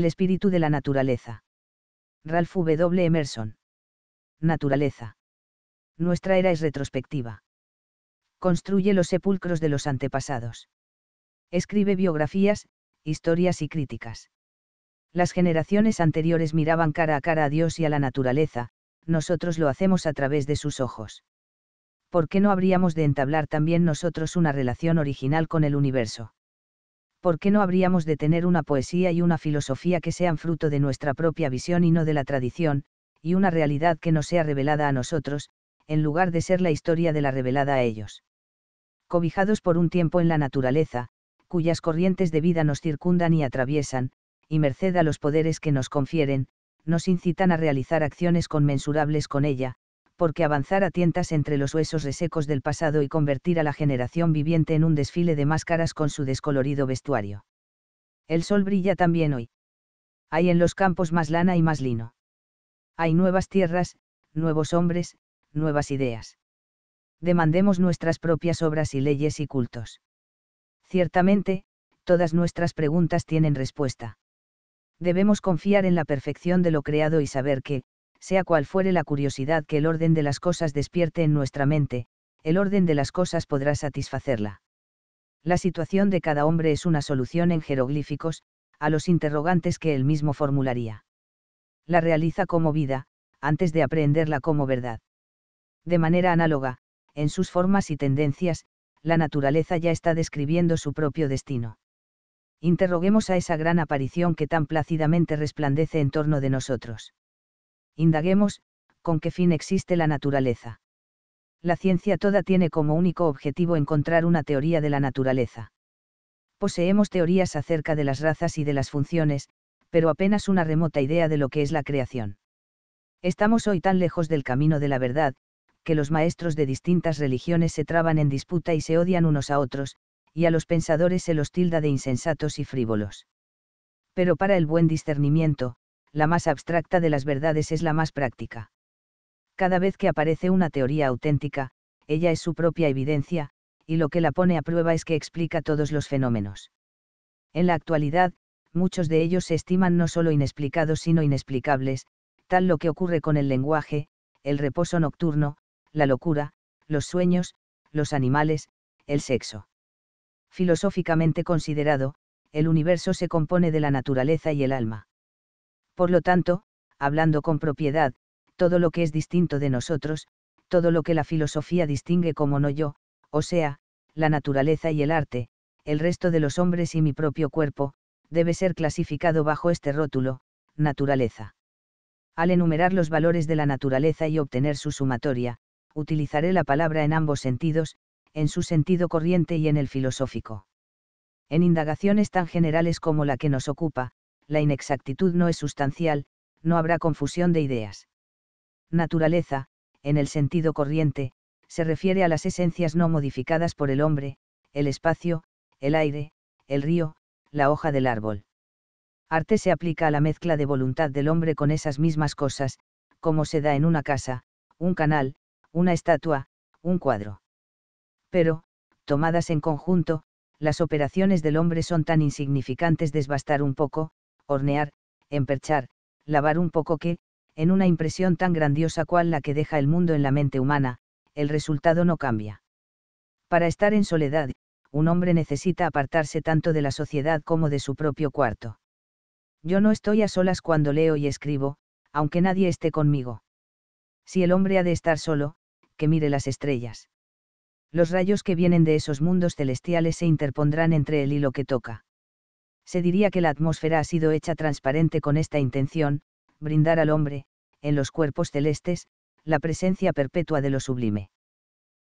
El espíritu de la naturaleza. Ralph W. Emerson. Naturaleza. Nuestra era es retrospectiva. Construye los sepulcros de los antepasados. Escribe biografías, historias y críticas. Las generaciones anteriores miraban cara a cara a Dios y a la naturaleza, nosotros lo hacemos a través de sus ojos. ¿Por qué no habríamos de entablar también nosotros una relación original con el universo? ¿por qué no habríamos de tener una poesía y una filosofía que sean fruto de nuestra propia visión y no de la tradición, y una realidad que no sea revelada a nosotros, en lugar de ser la historia de la revelada a ellos? Cobijados por un tiempo en la naturaleza, cuyas corrientes de vida nos circundan y atraviesan, y merced a los poderes que nos confieren, nos incitan a realizar acciones conmensurables con ella, porque avanzar a tientas entre los huesos resecos del pasado y convertir a la generación viviente en un desfile de máscaras con su descolorido vestuario. El sol brilla también hoy. Hay en los campos más lana y más lino. Hay nuevas tierras, nuevos hombres, nuevas ideas. Demandemos nuestras propias obras y leyes y cultos. Ciertamente, todas nuestras preguntas tienen respuesta. Debemos confiar en la perfección de lo creado y saber que, sea cual fuere la curiosidad que el orden de las cosas despierte en nuestra mente, el orden de las cosas podrá satisfacerla. La situación de cada hombre es una solución en jeroglíficos, a los interrogantes que él mismo formularía. La realiza como vida, antes de aprenderla como verdad. De manera análoga, en sus formas y tendencias, la naturaleza ya está describiendo su propio destino. Interroguemos a esa gran aparición que tan plácidamente resplandece en torno de nosotros indaguemos, ¿con qué fin existe la naturaleza? La ciencia toda tiene como único objetivo encontrar una teoría de la naturaleza. Poseemos teorías acerca de las razas y de las funciones, pero apenas una remota idea de lo que es la creación. Estamos hoy tan lejos del camino de la verdad, que los maestros de distintas religiones se traban en disputa y se odian unos a otros, y a los pensadores se los tilda de insensatos y frívolos. Pero para el buen discernimiento, la más abstracta de las verdades es la más práctica. Cada vez que aparece una teoría auténtica, ella es su propia evidencia, y lo que la pone a prueba es que explica todos los fenómenos. En la actualidad, muchos de ellos se estiman no solo inexplicados sino inexplicables, tal lo que ocurre con el lenguaje, el reposo nocturno, la locura, los sueños, los animales, el sexo. Filosóficamente considerado, el universo se compone de la naturaleza y el alma. Por lo tanto, hablando con propiedad, todo lo que es distinto de nosotros, todo lo que la filosofía distingue como no yo, o sea, la naturaleza y el arte, el resto de los hombres y mi propio cuerpo, debe ser clasificado bajo este rótulo, naturaleza. Al enumerar los valores de la naturaleza y obtener su sumatoria, utilizaré la palabra en ambos sentidos, en su sentido corriente y en el filosófico. En indagaciones tan generales como la que nos ocupa, la inexactitud no es sustancial, no habrá confusión de ideas. Naturaleza, en el sentido corriente, se refiere a las esencias no modificadas por el hombre, el espacio, el aire, el río, la hoja del árbol. Arte se aplica a la mezcla de voluntad del hombre con esas mismas cosas, como se da en una casa, un canal, una estatua, un cuadro. Pero, tomadas en conjunto, las operaciones del hombre son tan insignificantes desbastar un poco, hornear, emperchar, lavar un poco que, en una impresión tan grandiosa cual la que deja el mundo en la mente humana, el resultado no cambia. Para estar en soledad, un hombre necesita apartarse tanto de la sociedad como de su propio cuarto. Yo no estoy a solas cuando leo y escribo, aunque nadie esté conmigo. Si el hombre ha de estar solo, que mire las estrellas. Los rayos que vienen de esos mundos celestiales se interpondrán entre él y lo que toca se diría que la atmósfera ha sido hecha transparente con esta intención, brindar al hombre, en los cuerpos celestes, la presencia perpetua de lo sublime.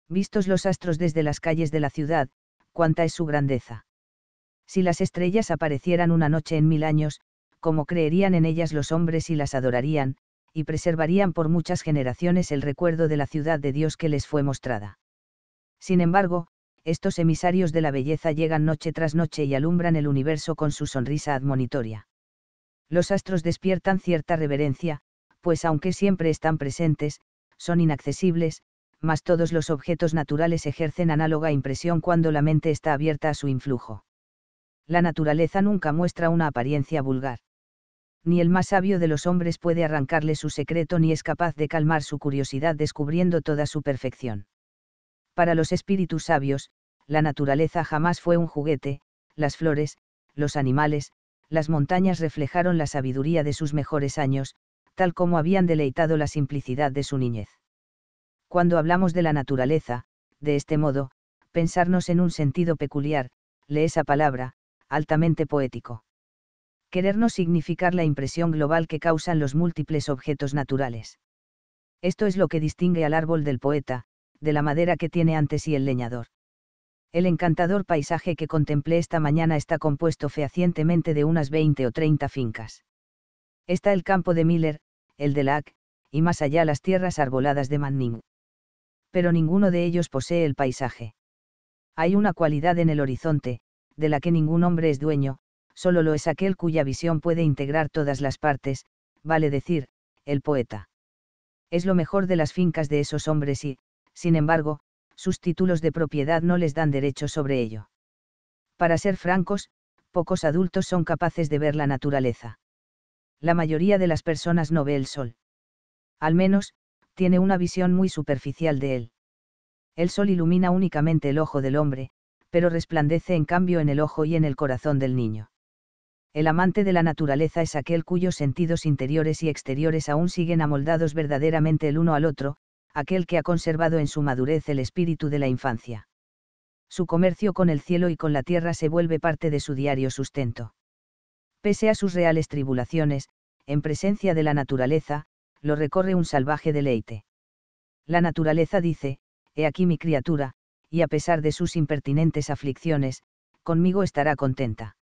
Vistos los astros desde las calles de la ciudad, cuánta es su grandeza. Si las estrellas aparecieran una noche en mil años, ¿cómo creerían en ellas los hombres y las adorarían, y preservarían por muchas generaciones el recuerdo de la ciudad de Dios que les fue mostrada. Sin embargo, estos emisarios de la belleza llegan noche tras noche y alumbran el universo con su sonrisa admonitoria. Los astros despiertan cierta reverencia, pues aunque siempre están presentes, son inaccesibles, mas todos los objetos naturales ejercen análoga impresión cuando la mente está abierta a su influjo. La naturaleza nunca muestra una apariencia vulgar. Ni el más sabio de los hombres puede arrancarle su secreto ni es capaz de calmar su curiosidad descubriendo toda su perfección. Para los espíritus sabios, la naturaleza jamás fue un juguete, las flores, los animales, las montañas reflejaron la sabiduría de sus mejores años, tal como habían deleitado la simplicidad de su niñez. Cuando hablamos de la naturaleza, de este modo, pensarnos en un sentido peculiar, lee esa palabra, altamente poético. Querernos significar la impresión global que causan los múltiples objetos naturales. Esto es lo que distingue al árbol del poeta, de la madera que tiene antes y el leñador. El encantador paisaje que contemplé esta mañana está compuesto fehacientemente de unas 20 o 30 fincas. Está el campo de Miller, el de Lac, y más allá las tierras arboladas de Manning. Pero ninguno de ellos posee el paisaje. Hay una cualidad en el horizonte, de la que ningún hombre es dueño, solo lo es aquel cuya visión puede integrar todas las partes, vale decir, el poeta. Es lo mejor de las fincas de esos hombres y, sin embargo, sus títulos de propiedad no les dan derecho sobre ello. Para ser francos, pocos adultos son capaces de ver la naturaleza. La mayoría de las personas no ve el sol. Al menos, tiene una visión muy superficial de él. El sol ilumina únicamente el ojo del hombre, pero resplandece en cambio en el ojo y en el corazón del niño. El amante de la naturaleza es aquel cuyos sentidos interiores y exteriores aún siguen amoldados verdaderamente el uno al otro, aquel que ha conservado en su madurez el espíritu de la infancia. Su comercio con el cielo y con la tierra se vuelve parte de su diario sustento. Pese a sus reales tribulaciones, en presencia de la naturaleza, lo recorre un salvaje deleite. La naturaleza dice, He aquí mi criatura, y a pesar de sus impertinentes aflicciones, conmigo estará contenta.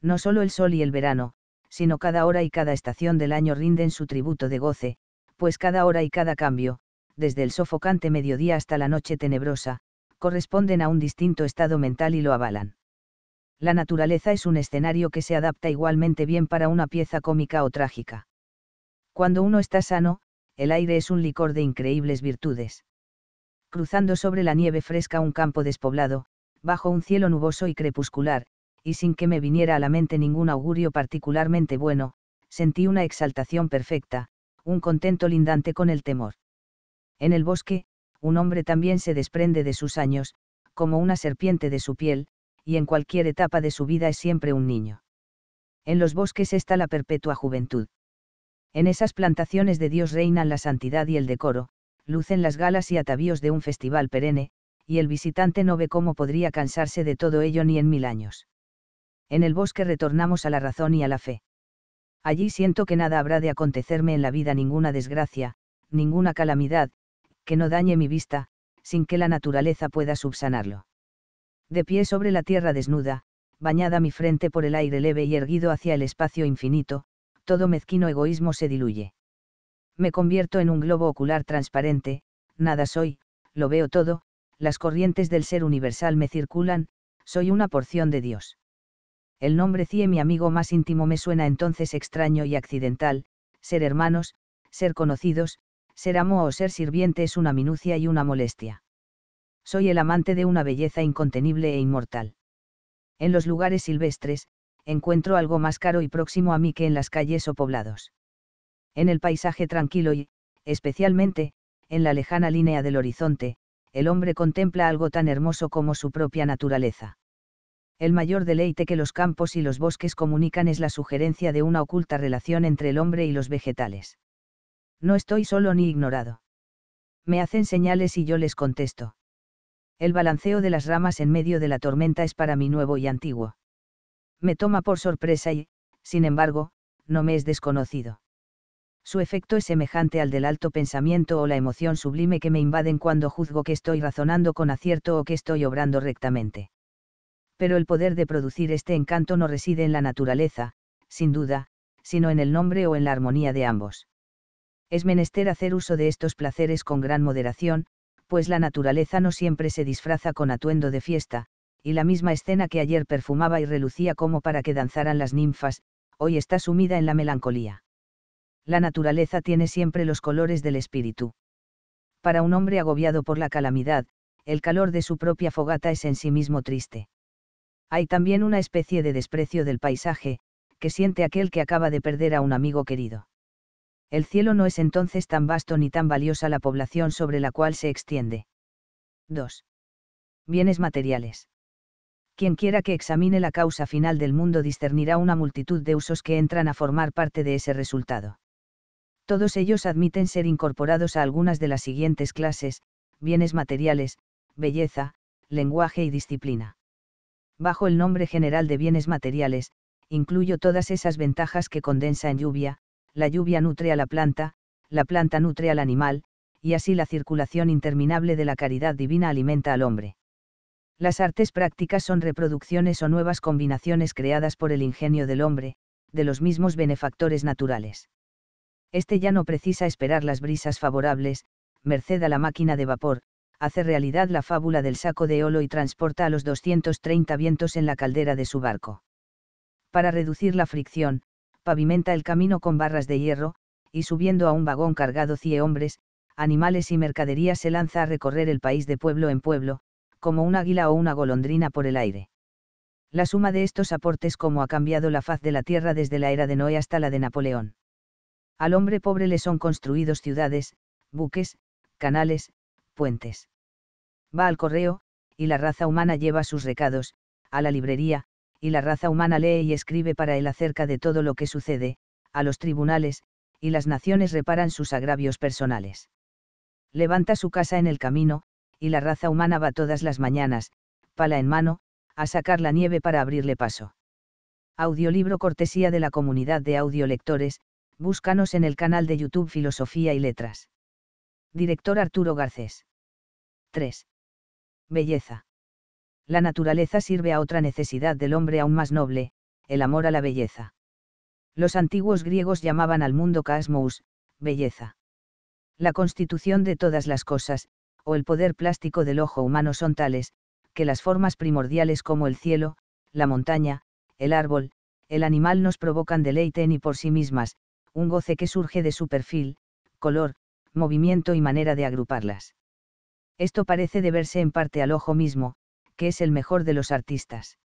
No solo el sol y el verano, sino cada hora y cada estación del año rinden su tributo de goce, pues cada hora y cada cambio, desde el sofocante mediodía hasta la noche tenebrosa, corresponden a un distinto estado mental y lo avalan. La naturaleza es un escenario que se adapta igualmente bien para una pieza cómica o trágica. Cuando uno está sano, el aire es un licor de increíbles virtudes. Cruzando sobre la nieve fresca un campo despoblado, bajo un cielo nuboso y crepuscular, y sin que me viniera a la mente ningún augurio particularmente bueno, sentí una exaltación perfecta, un contento lindante con el temor. En el bosque, un hombre también se desprende de sus años, como una serpiente de su piel, y en cualquier etapa de su vida es siempre un niño. En los bosques está la perpetua juventud. En esas plantaciones de Dios reinan la santidad y el decoro, lucen las galas y atavíos de un festival perenne, y el visitante no ve cómo podría cansarse de todo ello ni en mil años. En el bosque retornamos a la razón y a la fe. Allí siento que nada habrá de acontecerme en la vida ninguna desgracia, ninguna calamidad, que no dañe mi vista, sin que la naturaleza pueda subsanarlo. De pie sobre la tierra desnuda, bañada mi frente por el aire leve y erguido hacia el espacio infinito, todo mezquino egoísmo se diluye. Me convierto en un globo ocular transparente, nada soy, lo veo todo, las corrientes del ser universal me circulan, soy una porción de Dios. El nombre Cie, mi amigo más íntimo, me suena entonces extraño y accidental, ser hermanos, ser conocidos, ser amo o ser sirviente es una minucia y una molestia. Soy el amante de una belleza incontenible e inmortal. En los lugares silvestres, encuentro algo más caro y próximo a mí que en las calles o poblados. En el paisaje tranquilo y, especialmente, en la lejana línea del horizonte, el hombre contempla algo tan hermoso como su propia naturaleza. El mayor deleite que los campos y los bosques comunican es la sugerencia de una oculta relación entre el hombre y los vegetales. No estoy solo ni ignorado. Me hacen señales y yo les contesto. El balanceo de las ramas en medio de la tormenta es para mí nuevo y antiguo. Me toma por sorpresa y, sin embargo, no me es desconocido. Su efecto es semejante al del alto pensamiento o la emoción sublime que me invaden cuando juzgo que estoy razonando con acierto o que estoy obrando rectamente. Pero el poder de producir este encanto no reside en la naturaleza, sin duda, sino en el nombre o en la armonía de ambos es menester hacer uso de estos placeres con gran moderación, pues la naturaleza no siempre se disfraza con atuendo de fiesta, y la misma escena que ayer perfumaba y relucía como para que danzaran las ninfas, hoy está sumida en la melancolía. La naturaleza tiene siempre los colores del espíritu. Para un hombre agobiado por la calamidad, el calor de su propia fogata es en sí mismo triste. Hay también una especie de desprecio del paisaje, que siente aquel que acaba de perder a un amigo querido el cielo no es entonces tan vasto ni tan valiosa la población sobre la cual se extiende. 2. Bienes materiales. Quien quiera que examine la causa final del mundo discernirá una multitud de usos que entran a formar parte de ese resultado. Todos ellos admiten ser incorporados a algunas de las siguientes clases, bienes materiales, belleza, lenguaje y disciplina. Bajo el nombre general de bienes materiales, incluyo todas esas ventajas que condensa en lluvia, la lluvia nutre a la planta, la planta nutre al animal, y así la circulación interminable de la caridad divina alimenta al hombre. Las artes prácticas son reproducciones o nuevas combinaciones creadas por el ingenio del hombre, de los mismos benefactores naturales. Este ya no precisa esperar las brisas favorables, merced a la máquina de vapor, hace realidad la fábula del saco de Olo y transporta a los 230 vientos en la caldera de su barco. Para reducir la fricción, pavimenta el camino con barras de hierro, y subiendo a un vagón cargado cien hombres, animales y mercaderías se lanza a recorrer el país de pueblo en pueblo, como un águila o una golondrina por el aire. La suma de estos aportes como ha cambiado la faz de la tierra desde la era de Noé hasta la de Napoleón. Al hombre pobre le son construidos ciudades, buques, canales, puentes. Va al correo, y la raza humana lleva sus recados, a la librería, y la raza humana lee y escribe para él acerca de todo lo que sucede, a los tribunales, y las naciones reparan sus agravios personales. Levanta su casa en el camino, y la raza humana va todas las mañanas, pala en mano, a sacar la nieve para abrirle paso. Audiolibro cortesía de la comunidad de audiolectores, búscanos en el canal de YouTube Filosofía y Letras. Director Arturo Garcés. 3. Belleza la naturaleza sirve a otra necesidad del hombre aún más noble, el amor a la belleza. Los antiguos griegos llamaban al mundo casmos, belleza. La constitución de todas las cosas, o el poder plástico del ojo humano son tales, que las formas primordiales como el cielo, la montaña, el árbol, el animal nos provocan deleite en y por sí mismas, un goce que surge de su perfil, color, movimiento y manera de agruparlas. Esto parece deberse en parte al ojo mismo, que es el mejor de los artistas.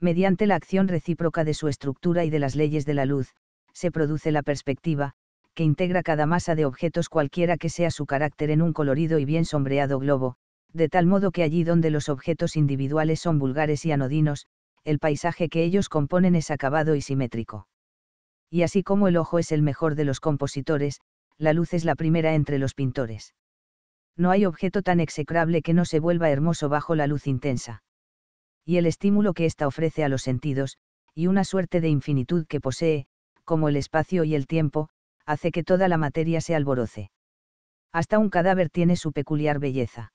Mediante la acción recíproca de su estructura y de las leyes de la luz, se produce la perspectiva, que integra cada masa de objetos cualquiera que sea su carácter en un colorido y bien sombreado globo, de tal modo que allí donde los objetos individuales son vulgares y anodinos, el paisaje que ellos componen es acabado y simétrico. Y así como el ojo es el mejor de los compositores, la luz es la primera entre los pintores no hay objeto tan execrable que no se vuelva hermoso bajo la luz intensa. Y el estímulo que ésta ofrece a los sentidos, y una suerte de infinitud que posee, como el espacio y el tiempo, hace que toda la materia se alboroce. Hasta un cadáver tiene su peculiar belleza.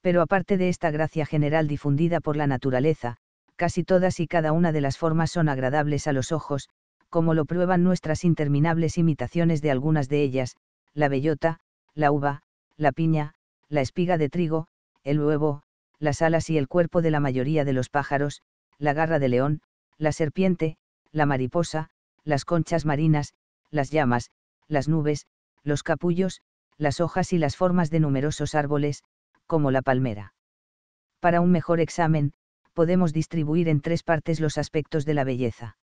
Pero aparte de esta gracia general difundida por la naturaleza, casi todas y cada una de las formas son agradables a los ojos, como lo prueban nuestras interminables imitaciones de algunas de ellas, la bellota, la uva, la piña, la espiga de trigo, el huevo, las alas y el cuerpo de la mayoría de los pájaros, la garra de león, la serpiente, la mariposa, las conchas marinas, las llamas, las nubes, los capullos, las hojas y las formas de numerosos árboles, como la palmera. Para un mejor examen, podemos distribuir en tres partes los aspectos de la belleza.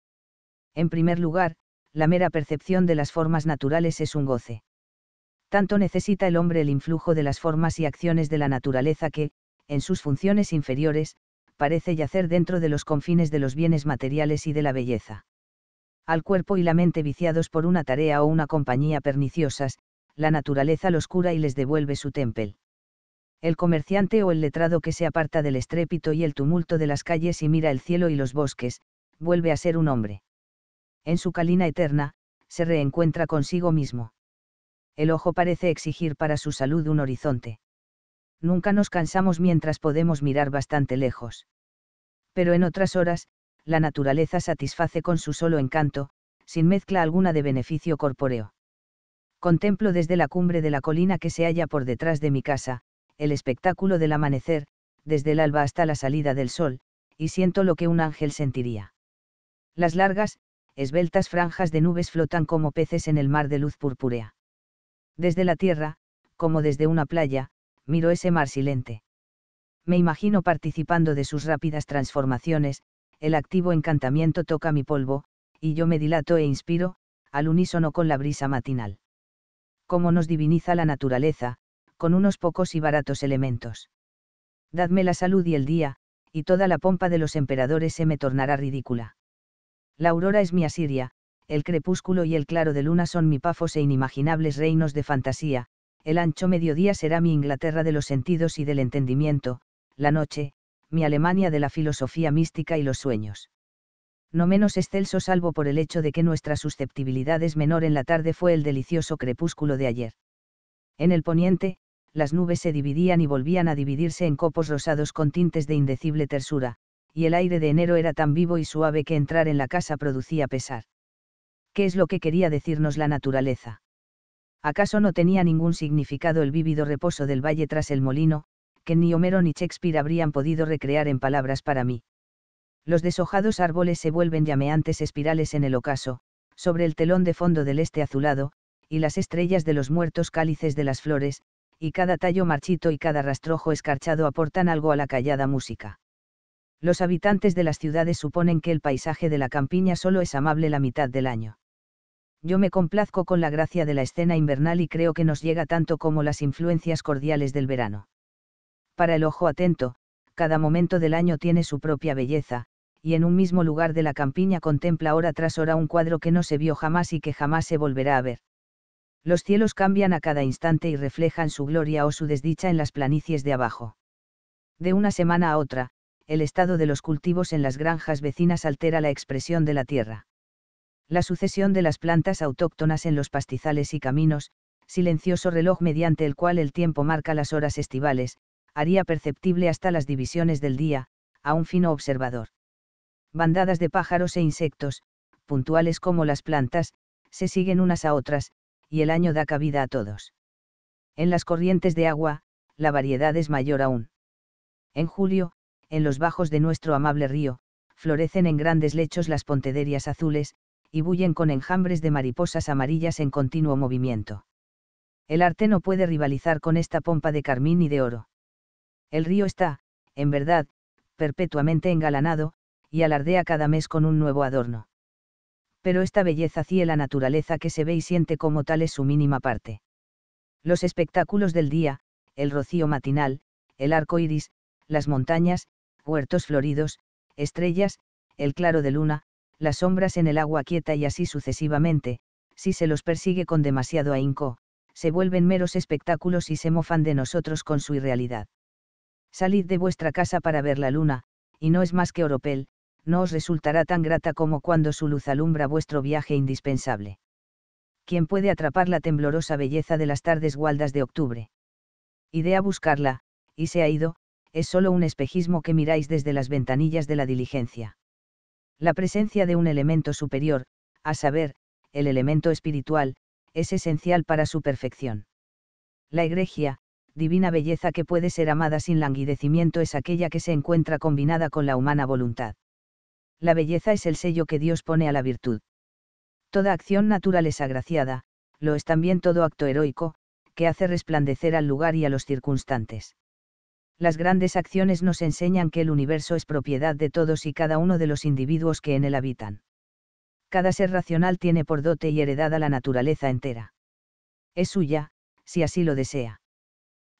En primer lugar, la mera percepción de las formas naturales es un goce tanto necesita el hombre el influjo de las formas y acciones de la naturaleza que, en sus funciones inferiores, parece yacer dentro de los confines de los bienes materiales y de la belleza. Al cuerpo y la mente viciados por una tarea o una compañía perniciosas, la naturaleza los cura y les devuelve su temple. El comerciante o el letrado que se aparta del estrépito y el tumulto de las calles y mira el cielo y los bosques, vuelve a ser un hombre. En su calina eterna, se reencuentra consigo mismo el ojo parece exigir para su salud un horizonte. Nunca nos cansamos mientras podemos mirar bastante lejos. Pero en otras horas, la naturaleza satisface con su solo encanto, sin mezcla alguna de beneficio corpóreo. Contemplo desde la cumbre de la colina que se halla por detrás de mi casa, el espectáculo del amanecer, desde el alba hasta la salida del sol, y siento lo que un ángel sentiría. Las largas, esbeltas franjas de nubes flotan como peces en el mar de luz purpúrea. Desde la tierra, como desde una playa, miro ese mar silente. Me imagino participando de sus rápidas transformaciones, el activo encantamiento toca mi polvo, y yo me dilato e inspiro, al unísono con la brisa matinal. Cómo nos diviniza la naturaleza, con unos pocos y baratos elementos. Dadme la salud y el día, y toda la pompa de los emperadores se me tornará ridícula. La aurora es mi Asiria, el crepúsculo y el claro de luna son mi pafos e inimaginables reinos de fantasía, el ancho mediodía será mi Inglaterra de los sentidos y del entendimiento, la noche, mi Alemania de la filosofía mística y los sueños. No menos excelso salvo por el hecho de que nuestra susceptibilidad es menor en la tarde fue el delicioso crepúsculo de ayer. En el poniente, las nubes se dividían y volvían a dividirse en copos rosados con tintes de indecible tersura, y el aire de enero era tan vivo y suave que entrar en la casa producía pesar. ¿qué es lo que quería decirnos la naturaleza? ¿Acaso no tenía ningún significado el vívido reposo del valle tras el molino, que ni Homero ni Shakespeare habrían podido recrear en palabras para mí? Los deshojados árboles se vuelven llameantes espirales en el ocaso, sobre el telón de fondo del este azulado, y las estrellas de los muertos cálices de las flores, y cada tallo marchito y cada rastrojo escarchado aportan algo a la callada música. Los habitantes de las ciudades suponen que el paisaje de la campiña solo es amable la mitad del año yo me complazco con la gracia de la escena invernal y creo que nos llega tanto como las influencias cordiales del verano. Para el ojo atento, cada momento del año tiene su propia belleza, y en un mismo lugar de la campiña contempla hora tras hora un cuadro que no se vio jamás y que jamás se volverá a ver. Los cielos cambian a cada instante y reflejan su gloria o su desdicha en las planicies de abajo. De una semana a otra, el estado de los cultivos en las granjas vecinas altera la expresión de la tierra la sucesión de las plantas autóctonas en los pastizales y caminos, silencioso reloj mediante el cual el tiempo marca las horas estivales, haría perceptible hasta las divisiones del día, a un fino observador. Bandadas de pájaros e insectos, puntuales como las plantas, se siguen unas a otras, y el año da cabida a todos. En las corrientes de agua, la variedad es mayor aún. En julio, en los bajos de nuestro amable río, florecen en grandes lechos las pontederias azules, y bullen con enjambres de mariposas amarillas en continuo movimiento. El arte no puede rivalizar con esta pompa de carmín y de oro. El río está, en verdad, perpetuamente engalanado, y alardea cada mes con un nuevo adorno. Pero esta belleza cie la naturaleza que se ve y siente como tal es su mínima parte. Los espectáculos del día, el rocío matinal, el arco iris, las montañas, huertos floridos, estrellas, el claro de luna, las sombras en el agua quieta y así sucesivamente, si se los persigue con demasiado ahínco, se vuelven meros espectáculos y se mofan de nosotros con su irrealidad. Salid de vuestra casa para ver la luna, y no es más que oropel, no os resultará tan grata como cuando su luz alumbra vuestro viaje indispensable. ¿Quién puede atrapar la temblorosa belleza de las tardes gualdas de octubre? Idea buscarla, y se ha ido, es solo un espejismo que miráis desde las ventanillas de la diligencia. La presencia de un elemento superior, a saber, el elemento espiritual, es esencial para su perfección. La egregia, divina belleza que puede ser amada sin languidecimiento es aquella que se encuentra combinada con la humana voluntad. La belleza es el sello que Dios pone a la virtud. Toda acción natural es agraciada, lo es también todo acto heroico, que hace resplandecer al lugar y a los circunstantes. Las grandes acciones nos enseñan que el universo es propiedad de todos y cada uno de los individuos que en él habitan. Cada ser racional tiene por dote y heredada la naturaleza entera. Es suya, si así lo desea.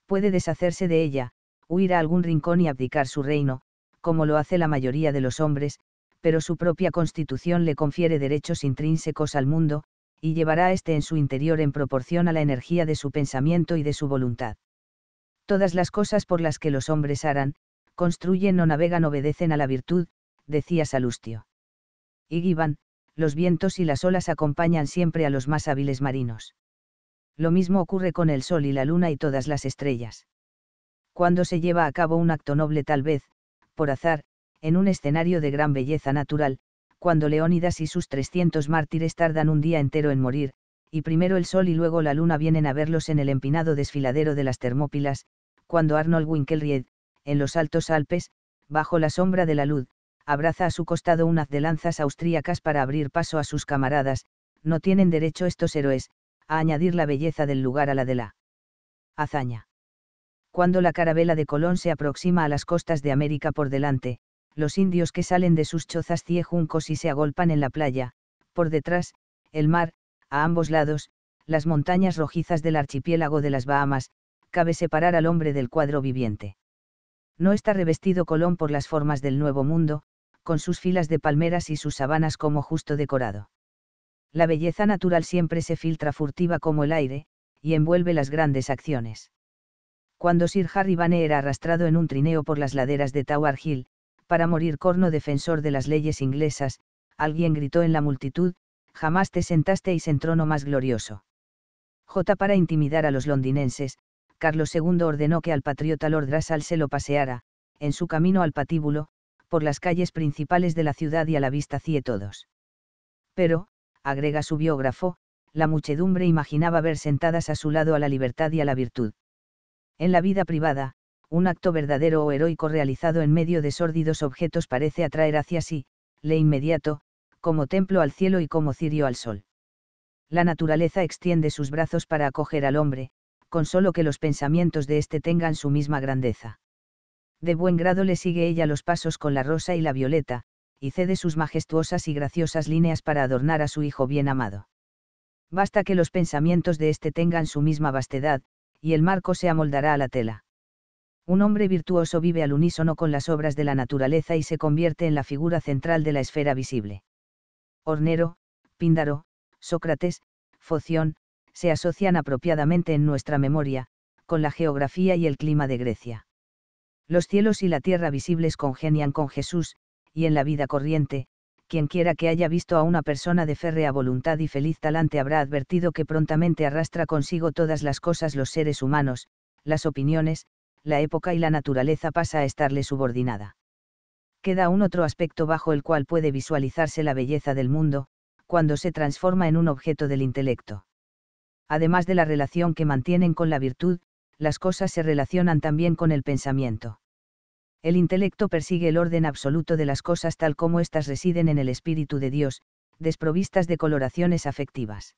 Puede deshacerse de ella, huir a algún rincón y abdicar su reino, como lo hace la mayoría de los hombres, pero su propia constitución le confiere derechos intrínsecos al mundo, y llevará a éste en su interior en proporción a la energía de su pensamiento y de su voluntad. Todas las cosas por las que los hombres harán, construyen o navegan obedecen a la virtud, decía Salustio. Y Givan, los vientos y las olas acompañan siempre a los más hábiles marinos. Lo mismo ocurre con el sol y la luna y todas las estrellas. Cuando se lleva a cabo un acto noble tal vez, por azar, en un escenario de gran belleza natural, cuando Leónidas y sus 300 mártires tardan un día entero en morir, y primero el sol y luego la luna vienen a verlos en el empinado desfiladero de las Termópilas, cuando Arnold Winkelried, en los altos Alpes, bajo la sombra de la luz, abraza a su costado un haz de lanzas austríacas para abrir paso a sus camaradas, no tienen derecho estos héroes, a añadir la belleza del lugar a la de la hazaña. Cuando la carabela de Colón se aproxima a las costas de América por delante, los indios que salen de sus chozas ciejuncos y se agolpan en la playa, por detrás, el mar, a ambos lados, las montañas rojizas del archipiélago de las Bahamas, cabe separar al hombre del cuadro viviente. No está revestido Colón por las formas del Nuevo Mundo, con sus filas de palmeras y sus sabanas como justo decorado. La belleza natural siempre se filtra furtiva como el aire, y envuelve las grandes acciones. Cuando Sir Harry Vane era arrastrado en un trineo por las laderas de Tower Hill, para morir corno defensor de las leyes inglesas, alguien gritó en la multitud, jamás te sentasteis en trono más glorioso. J. Para intimidar a los londinenses, Carlos II ordenó que al patriota Lord Russell se lo paseara, en su camino al patíbulo, por las calles principales de la ciudad y a la vista cie todos. Pero, agrega su biógrafo, la muchedumbre imaginaba ver sentadas a su lado a la libertad y a la virtud. En la vida privada, un acto verdadero o heroico realizado en medio de sórdidos objetos parece atraer hacia sí, le inmediato, como templo al cielo y como cirio al sol. La naturaleza extiende sus brazos para acoger al hombre, con solo que los pensamientos de éste tengan su misma grandeza. De buen grado le sigue ella los pasos con la rosa y la violeta, y cede sus majestuosas y graciosas líneas para adornar a su hijo bien amado. Basta que los pensamientos de éste tengan su misma vastedad, y el marco se amoldará a la tela. Un hombre virtuoso vive al unísono con las obras de la naturaleza y se convierte en la figura central de la esfera visible. Hornero, Píndaro, Sócrates, Foción, se asocian apropiadamente en nuestra memoria, con la geografía y el clima de Grecia. Los cielos y la tierra visibles congenian con Jesús, y en la vida corriente, quien quiera que haya visto a una persona de férrea voluntad y feliz talante habrá advertido que prontamente arrastra consigo todas las cosas los seres humanos, las opiniones, la época y la naturaleza pasa a estarle subordinada queda un otro aspecto bajo el cual puede visualizarse la belleza del mundo, cuando se transforma en un objeto del intelecto. Además de la relación que mantienen con la virtud, las cosas se relacionan también con el pensamiento. El intelecto persigue el orden absoluto de las cosas tal como éstas residen en el Espíritu de Dios, desprovistas de coloraciones afectivas.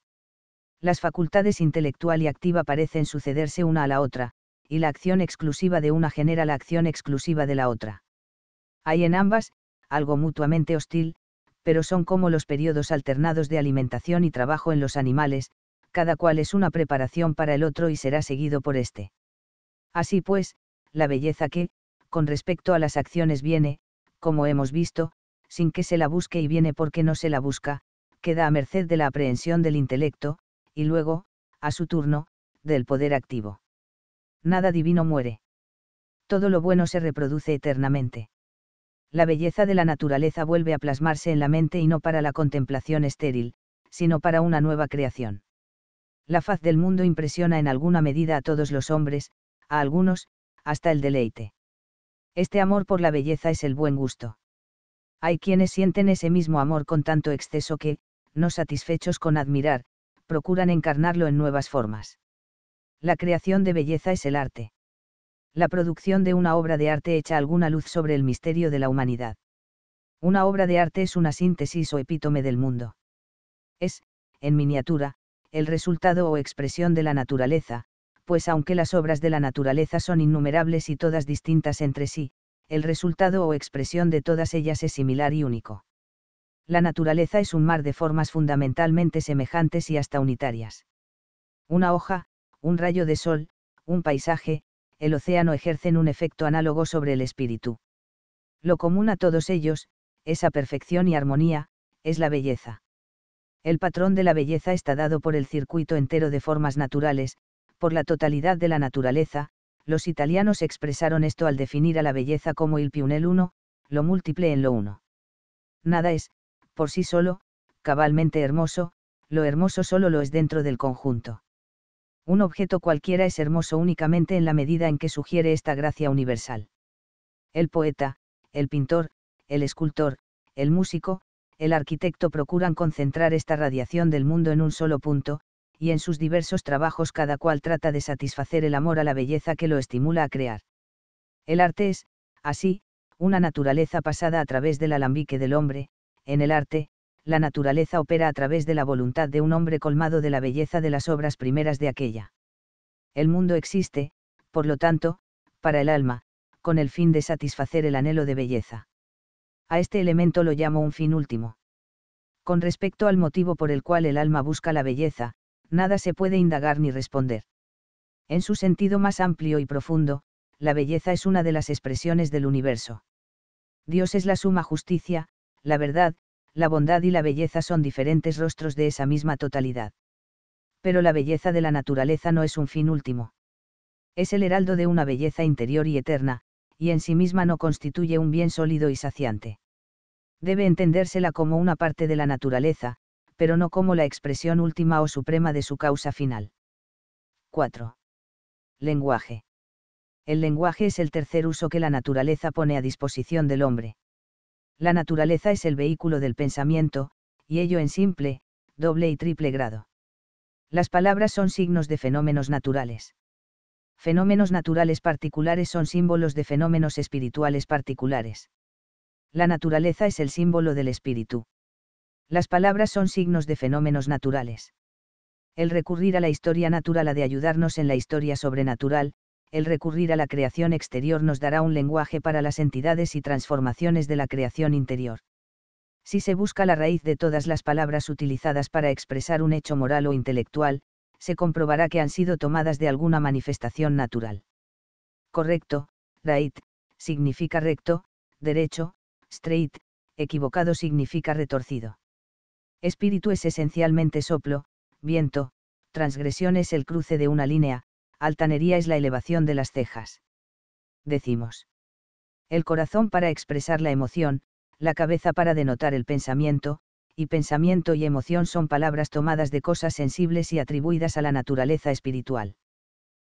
Las facultades intelectual y activa parecen sucederse una a la otra, y la acción exclusiva de una genera la acción exclusiva de la otra. Hay en ambas, algo mutuamente hostil, pero son como los periodos alternados de alimentación y trabajo en los animales, cada cual es una preparación para el otro y será seguido por éste. Así pues, la belleza que, con respecto a las acciones viene, como hemos visto, sin que se la busque y viene porque no se la busca, queda a merced de la aprehensión del intelecto, y luego, a su turno, del poder activo. Nada divino muere. Todo lo bueno se reproduce eternamente la belleza de la naturaleza vuelve a plasmarse en la mente y no para la contemplación estéril, sino para una nueva creación. La faz del mundo impresiona en alguna medida a todos los hombres, a algunos, hasta el deleite. Este amor por la belleza es el buen gusto. Hay quienes sienten ese mismo amor con tanto exceso que, no satisfechos con admirar, procuran encarnarlo en nuevas formas. La creación de belleza es el arte la producción de una obra de arte echa alguna luz sobre el misterio de la humanidad. Una obra de arte es una síntesis o epítome del mundo. Es, en miniatura, el resultado o expresión de la naturaleza, pues aunque las obras de la naturaleza son innumerables y todas distintas entre sí, el resultado o expresión de todas ellas es similar y único. La naturaleza es un mar de formas fundamentalmente semejantes y hasta unitarias. Una hoja, un rayo de sol, un paisaje, el océano ejercen un efecto análogo sobre el espíritu. Lo común a todos ellos, esa perfección y armonía, es la belleza. El patrón de la belleza está dado por el circuito entero de formas naturales, por la totalidad de la naturaleza, los italianos expresaron esto al definir a la belleza como il piunel uno, lo múltiple en lo uno. Nada es, por sí solo, cabalmente hermoso, lo hermoso solo lo es dentro del conjunto. Un objeto cualquiera es hermoso únicamente en la medida en que sugiere esta gracia universal. El poeta, el pintor, el escultor, el músico, el arquitecto procuran concentrar esta radiación del mundo en un solo punto, y en sus diversos trabajos cada cual trata de satisfacer el amor a la belleza que lo estimula a crear. El arte es, así, una naturaleza pasada a través del alambique del hombre, en el arte, la naturaleza opera a través de la voluntad de un hombre colmado de la belleza de las obras primeras de aquella. El mundo existe, por lo tanto, para el alma, con el fin de satisfacer el anhelo de belleza. A este elemento lo llamo un fin último. Con respecto al motivo por el cual el alma busca la belleza, nada se puede indagar ni responder. En su sentido más amplio y profundo, la belleza es una de las expresiones del universo. Dios es la suma justicia, la verdad, la bondad y la belleza son diferentes rostros de esa misma totalidad. Pero la belleza de la naturaleza no es un fin último. Es el heraldo de una belleza interior y eterna, y en sí misma no constituye un bien sólido y saciante. Debe entendérsela como una parte de la naturaleza, pero no como la expresión última o suprema de su causa final. 4. Lenguaje. El lenguaje es el tercer uso que la naturaleza pone a disposición del hombre. La naturaleza es el vehículo del pensamiento, y ello en simple, doble y triple grado. Las palabras son signos de fenómenos naturales. Fenómenos naturales particulares son símbolos de fenómenos espirituales particulares. La naturaleza es el símbolo del espíritu. Las palabras son signos de fenómenos naturales. El recurrir a la historia natural ha de ayudarnos en la historia sobrenatural, el recurrir a la creación exterior nos dará un lenguaje para las entidades y transformaciones de la creación interior. Si se busca la raíz de todas las palabras utilizadas para expresar un hecho moral o intelectual, se comprobará que han sido tomadas de alguna manifestación natural. Correcto, right, significa recto, derecho, straight, equivocado significa retorcido. Espíritu es esencialmente soplo, viento, transgresión es el cruce de una línea, altanería es la elevación de las cejas. Decimos. El corazón para expresar la emoción, la cabeza para denotar el pensamiento, y pensamiento y emoción son palabras tomadas de cosas sensibles y atribuidas a la naturaleza espiritual.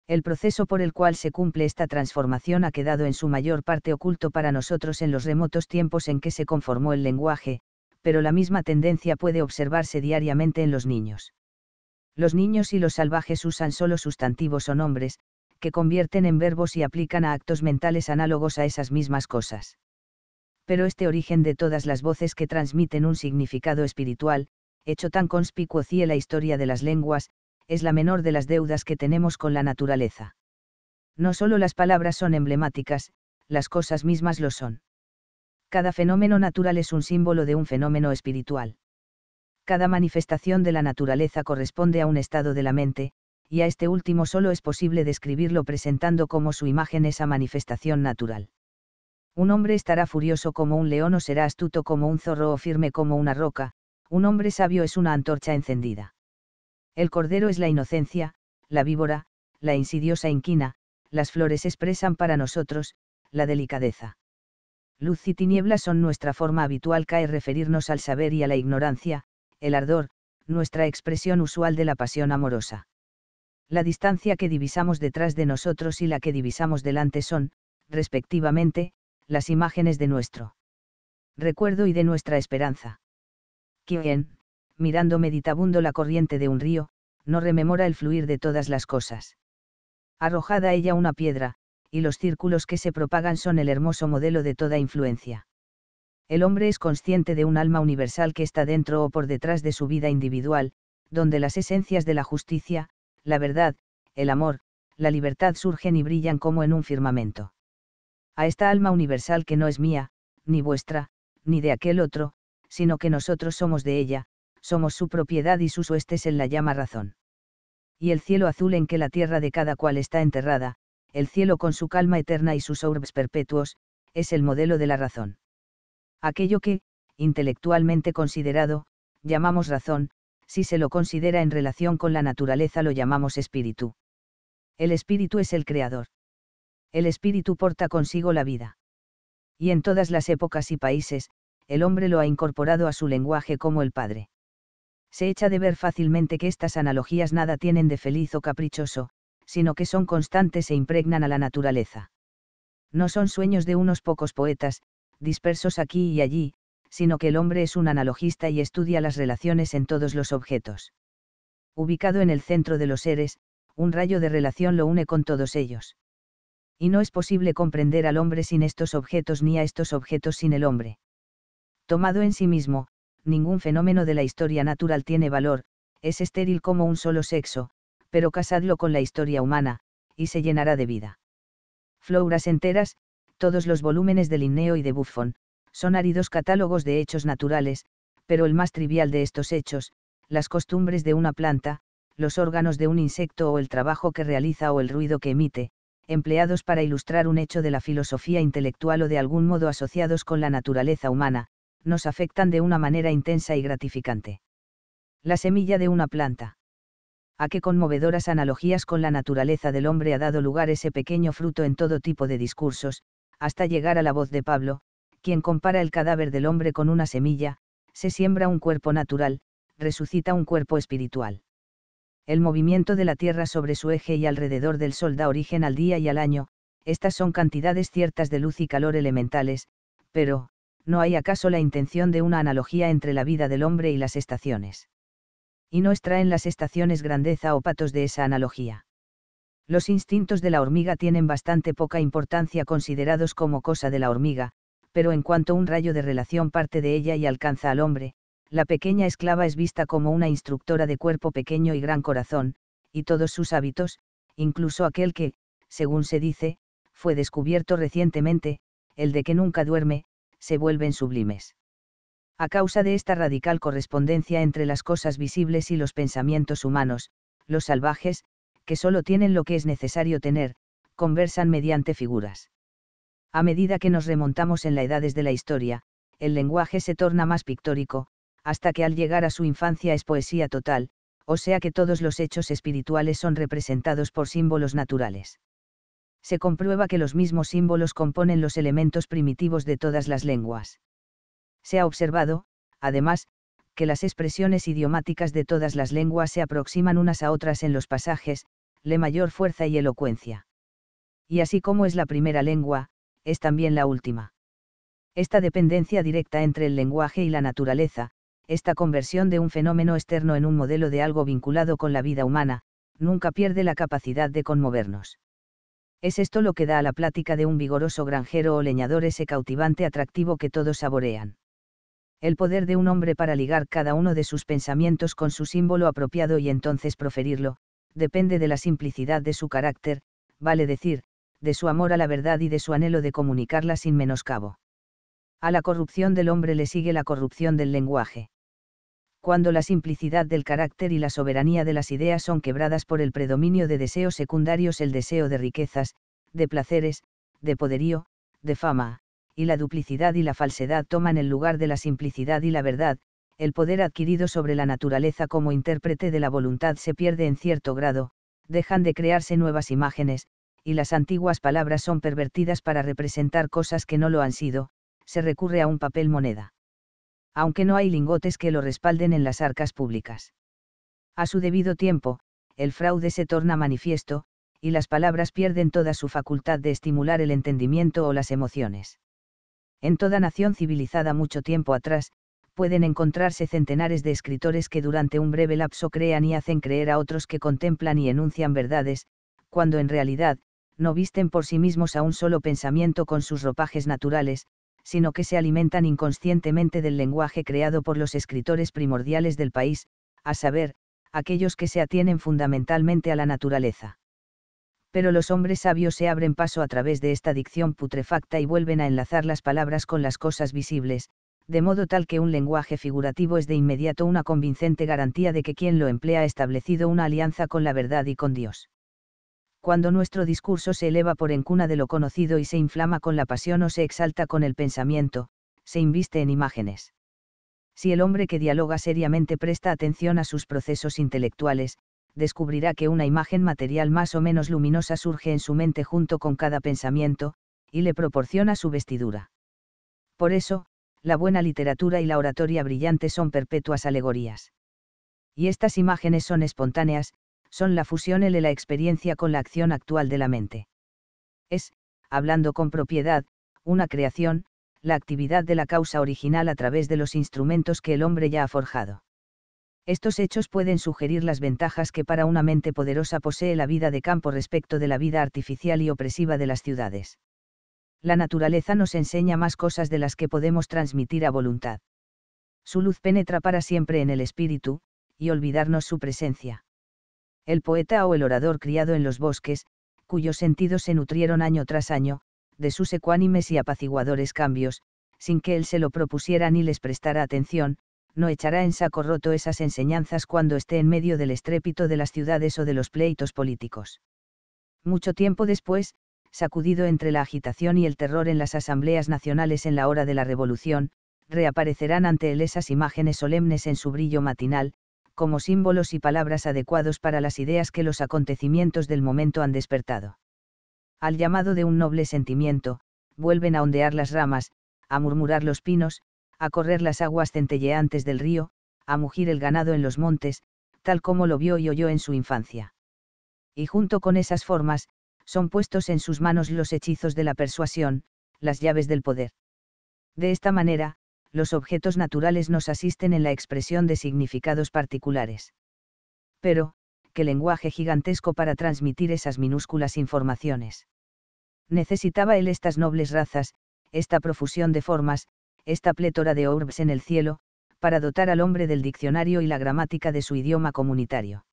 El proceso por el cual se cumple esta transformación ha quedado en su mayor parte oculto para nosotros en los remotos tiempos en que se conformó el lenguaje, pero la misma tendencia puede observarse diariamente en los niños. Los niños y los salvajes usan solo sustantivos o nombres, que convierten en verbos y aplican a actos mentales análogos a esas mismas cosas. Pero este origen de todas las voces que transmiten un significado espiritual, hecho tan conspicuo en la historia de las lenguas, es la menor de las deudas que tenemos con la naturaleza. No solo las palabras son emblemáticas, las cosas mismas lo son. Cada fenómeno natural es un símbolo de un fenómeno espiritual cada manifestación de la naturaleza corresponde a un estado de la mente, y a este último solo es posible describirlo presentando como su imagen esa manifestación natural. Un hombre estará furioso como un león o será astuto como un zorro o firme como una roca, un hombre sabio es una antorcha encendida. El cordero es la inocencia, la víbora, la insidiosa inquina, las flores expresan para nosotros, la delicadeza. Luz y tinieblas son nuestra forma habitual cae referirnos al saber y a la ignorancia, el ardor, nuestra expresión usual de la pasión amorosa. La distancia que divisamos detrás de nosotros y la que divisamos delante son, respectivamente, las imágenes de nuestro recuerdo y de nuestra esperanza. Quien, mirando meditabundo la corriente de un río, no rememora el fluir de todas las cosas. Arrojada ella una piedra, y los círculos que se propagan son el hermoso modelo de toda influencia el hombre es consciente de un alma universal que está dentro o por detrás de su vida individual, donde las esencias de la justicia, la verdad, el amor, la libertad surgen y brillan como en un firmamento. A esta alma universal que no es mía, ni vuestra, ni de aquel otro, sino que nosotros somos de ella, somos su propiedad y sus huestes en la llama razón. Y el cielo azul en que la tierra de cada cual está enterrada, el cielo con su calma eterna y sus orbes perpetuos, es el modelo de la razón aquello que, intelectualmente considerado, llamamos razón, si se lo considera en relación con la naturaleza lo llamamos espíritu. El espíritu es el creador. El espíritu porta consigo la vida. Y en todas las épocas y países, el hombre lo ha incorporado a su lenguaje como el padre. Se echa de ver fácilmente que estas analogías nada tienen de feliz o caprichoso, sino que son constantes e impregnan a la naturaleza. No son sueños de unos pocos poetas, dispersos aquí y allí, sino que el hombre es un analogista y estudia las relaciones en todos los objetos. Ubicado en el centro de los seres, un rayo de relación lo une con todos ellos. Y no es posible comprender al hombre sin estos objetos ni a estos objetos sin el hombre. Tomado en sí mismo, ningún fenómeno de la historia natural tiene valor, es estéril como un solo sexo, pero casadlo con la historia humana, y se llenará de vida. Floras enteras, todos los volúmenes de Linneo y de Buffon, son áridos catálogos de hechos naturales, pero el más trivial de estos hechos, las costumbres de una planta, los órganos de un insecto o el trabajo que realiza o el ruido que emite, empleados para ilustrar un hecho de la filosofía intelectual o de algún modo asociados con la naturaleza humana, nos afectan de una manera intensa y gratificante. La semilla de una planta. A qué conmovedoras analogías con la naturaleza del hombre ha dado lugar ese pequeño fruto en todo tipo de discursos, hasta llegar a la voz de Pablo, quien compara el cadáver del hombre con una semilla, se siembra un cuerpo natural, resucita un cuerpo espiritual. El movimiento de la Tierra sobre su eje y alrededor del Sol da origen al día y al año, estas son cantidades ciertas de luz y calor elementales, pero, ¿no hay acaso la intención de una analogía entre la vida del hombre y las estaciones? Y no extraen las estaciones grandeza o patos de esa analogía. Los instintos de la hormiga tienen bastante poca importancia considerados como cosa de la hormiga, pero en cuanto un rayo de relación parte de ella y alcanza al hombre, la pequeña esclava es vista como una instructora de cuerpo pequeño y gran corazón, y todos sus hábitos, incluso aquel que, según se dice, fue descubierto recientemente, el de que nunca duerme, se vuelven sublimes. A causa de esta radical correspondencia entre las cosas visibles y los pensamientos humanos, los salvajes, que solo tienen lo que es necesario tener, conversan mediante figuras. A medida que nos remontamos en la edades de la historia, el lenguaje se torna más pictórico, hasta que al llegar a su infancia es poesía total, o sea que todos los hechos espirituales son representados por símbolos naturales. Se comprueba que los mismos símbolos componen los elementos primitivos de todas las lenguas. Se ha observado, además, que las expresiones idiomáticas de todas las lenguas se aproximan unas a otras en los pasajes, le mayor fuerza y elocuencia. Y así como es la primera lengua, es también la última. Esta dependencia directa entre el lenguaje y la naturaleza, esta conversión de un fenómeno externo en un modelo de algo vinculado con la vida humana, nunca pierde la capacidad de conmovernos. Es esto lo que da a la plática de un vigoroso granjero o leñador ese cautivante atractivo que todos saborean el poder de un hombre para ligar cada uno de sus pensamientos con su símbolo apropiado y entonces proferirlo, depende de la simplicidad de su carácter, vale decir, de su amor a la verdad y de su anhelo de comunicarla sin menoscabo. A la corrupción del hombre le sigue la corrupción del lenguaje. Cuando la simplicidad del carácter y la soberanía de las ideas son quebradas por el predominio de deseos secundarios, el deseo de riquezas, de placeres, de poderío, de fama, y la duplicidad y la falsedad toman el lugar de la simplicidad y la verdad, el poder adquirido sobre la naturaleza como intérprete de la voluntad se pierde en cierto grado, dejan de crearse nuevas imágenes, y las antiguas palabras son pervertidas para representar cosas que no lo han sido, se recurre a un papel moneda. Aunque no hay lingotes que lo respalden en las arcas públicas. A su debido tiempo, el fraude se torna manifiesto, y las palabras pierden toda su facultad de estimular el entendimiento o las emociones. En toda nación civilizada mucho tiempo atrás, pueden encontrarse centenares de escritores que durante un breve lapso crean y hacen creer a otros que contemplan y enuncian verdades, cuando en realidad, no visten por sí mismos a un solo pensamiento con sus ropajes naturales, sino que se alimentan inconscientemente del lenguaje creado por los escritores primordiales del país, a saber, aquellos que se atienen fundamentalmente a la naturaleza pero los hombres sabios se abren paso a través de esta dicción putrefacta y vuelven a enlazar las palabras con las cosas visibles, de modo tal que un lenguaje figurativo es de inmediato una convincente garantía de que quien lo emplea ha establecido una alianza con la verdad y con Dios. Cuando nuestro discurso se eleva por encuna de lo conocido y se inflama con la pasión o se exalta con el pensamiento, se inviste en imágenes. Si el hombre que dialoga seriamente presta atención a sus procesos intelectuales, descubrirá que una imagen material más o menos luminosa surge en su mente junto con cada pensamiento, y le proporciona su vestidura. Por eso, la buena literatura y la oratoria brillante son perpetuas alegorías. Y estas imágenes son espontáneas, son la fusión de la experiencia con la acción actual de la mente. Es, hablando con propiedad, una creación, la actividad de la causa original a través de los instrumentos que el hombre ya ha forjado. Estos hechos pueden sugerir las ventajas que para una mente poderosa posee la vida de campo respecto de la vida artificial y opresiva de las ciudades. La naturaleza nos enseña más cosas de las que podemos transmitir a voluntad. Su luz penetra para siempre en el espíritu, y olvidarnos su presencia. El poeta o el orador criado en los bosques, cuyos sentidos se nutrieron año tras año, de sus ecuánimes y apaciguadores cambios, sin que él se lo propusiera ni les prestara atención, no echará en saco roto esas enseñanzas cuando esté en medio del estrépito de las ciudades o de los pleitos políticos. Mucho tiempo después, sacudido entre la agitación y el terror en las asambleas nacionales en la hora de la revolución, reaparecerán ante él esas imágenes solemnes en su brillo matinal, como símbolos y palabras adecuados para las ideas que los acontecimientos del momento han despertado. Al llamado de un noble sentimiento, vuelven a ondear las ramas, a murmurar los pinos, a correr las aguas centelleantes del río, a mugir el ganado en los montes, tal como lo vio y oyó en su infancia. Y junto con esas formas, son puestos en sus manos los hechizos de la persuasión, las llaves del poder. De esta manera, los objetos naturales nos asisten en la expresión de significados particulares. Pero, qué lenguaje gigantesco para transmitir esas minúsculas informaciones. Necesitaba él estas nobles razas, esta profusión de formas, esta plétora de orbs en el cielo, para dotar al hombre del diccionario y la gramática de su idioma comunitario.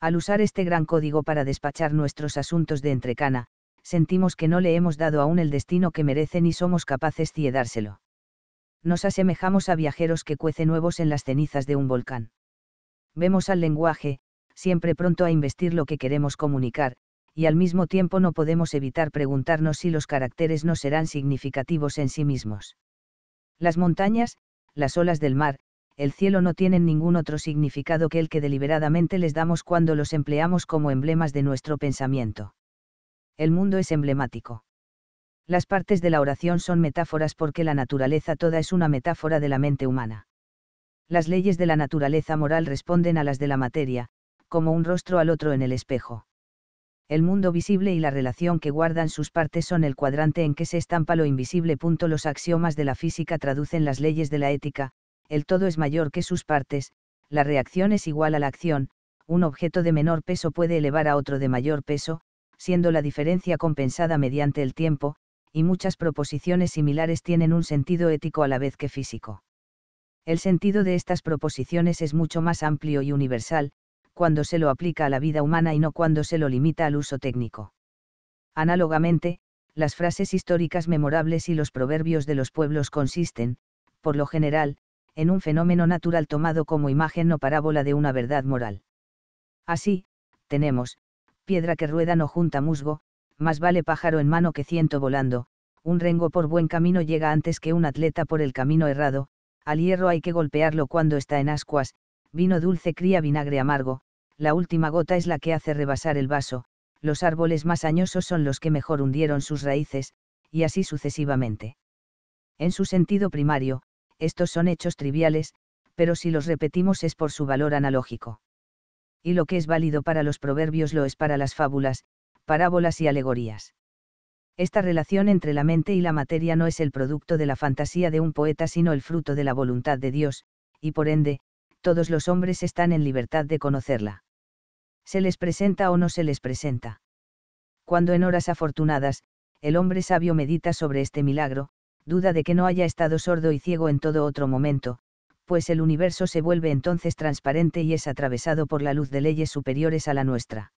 Al usar este gran código para despachar nuestros asuntos de entrecana, sentimos que no le hemos dado aún el destino que merece ni somos capaces de dárselo. Nos asemejamos a viajeros que cuecen nuevos en las cenizas de un volcán. Vemos al lenguaje, siempre pronto a investir lo que queremos comunicar, y al mismo tiempo no podemos evitar preguntarnos si los caracteres no serán significativos en sí mismos. Las montañas, las olas del mar, el cielo no tienen ningún otro significado que el que deliberadamente les damos cuando los empleamos como emblemas de nuestro pensamiento. El mundo es emblemático. Las partes de la oración son metáforas porque la naturaleza toda es una metáfora de la mente humana. Las leyes de la naturaleza moral responden a las de la materia, como un rostro al otro en el espejo el mundo visible y la relación que guardan sus partes son el cuadrante en que se estampa lo invisible. Los axiomas de la física traducen las leyes de la ética, el todo es mayor que sus partes, la reacción es igual a la acción, un objeto de menor peso puede elevar a otro de mayor peso, siendo la diferencia compensada mediante el tiempo, y muchas proposiciones similares tienen un sentido ético a la vez que físico. El sentido de estas proposiciones es mucho más amplio y universal, cuando se lo aplica a la vida humana y no cuando se lo limita al uso técnico. Análogamente, las frases históricas memorables y los proverbios de los pueblos consisten, por lo general, en un fenómeno natural tomado como imagen o parábola de una verdad moral. Así, tenemos, piedra que rueda no junta musgo, más vale pájaro en mano que ciento volando, un rengo por buen camino llega antes que un atleta por el camino errado, al hierro hay que golpearlo cuando está en ascuas, vino dulce cría vinagre amargo, la última gota es la que hace rebasar el vaso, los árboles más añosos son los que mejor hundieron sus raíces, y así sucesivamente. En su sentido primario, estos son hechos triviales, pero si los repetimos es por su valor analógico. Y lo que es válido para los proverbios lo es para las fábulas, parábolas y alegorías. Esta relación entre la mente y la materia no es el producto de la fantasía de un poeta sino el fruto de la voluntad de Dios, y por ende, todos los hombres están en libertad de conocerla se les presenta o no se les presenta. Cuando en horas afortunadas, el hombre sabio medita sobre este milagro, duda de que no haya estado sordo y ciego en todo otro momento, pues el universo se vuelve entonces transparente y es atravesado por la luz de leyes superiores a la nuestra.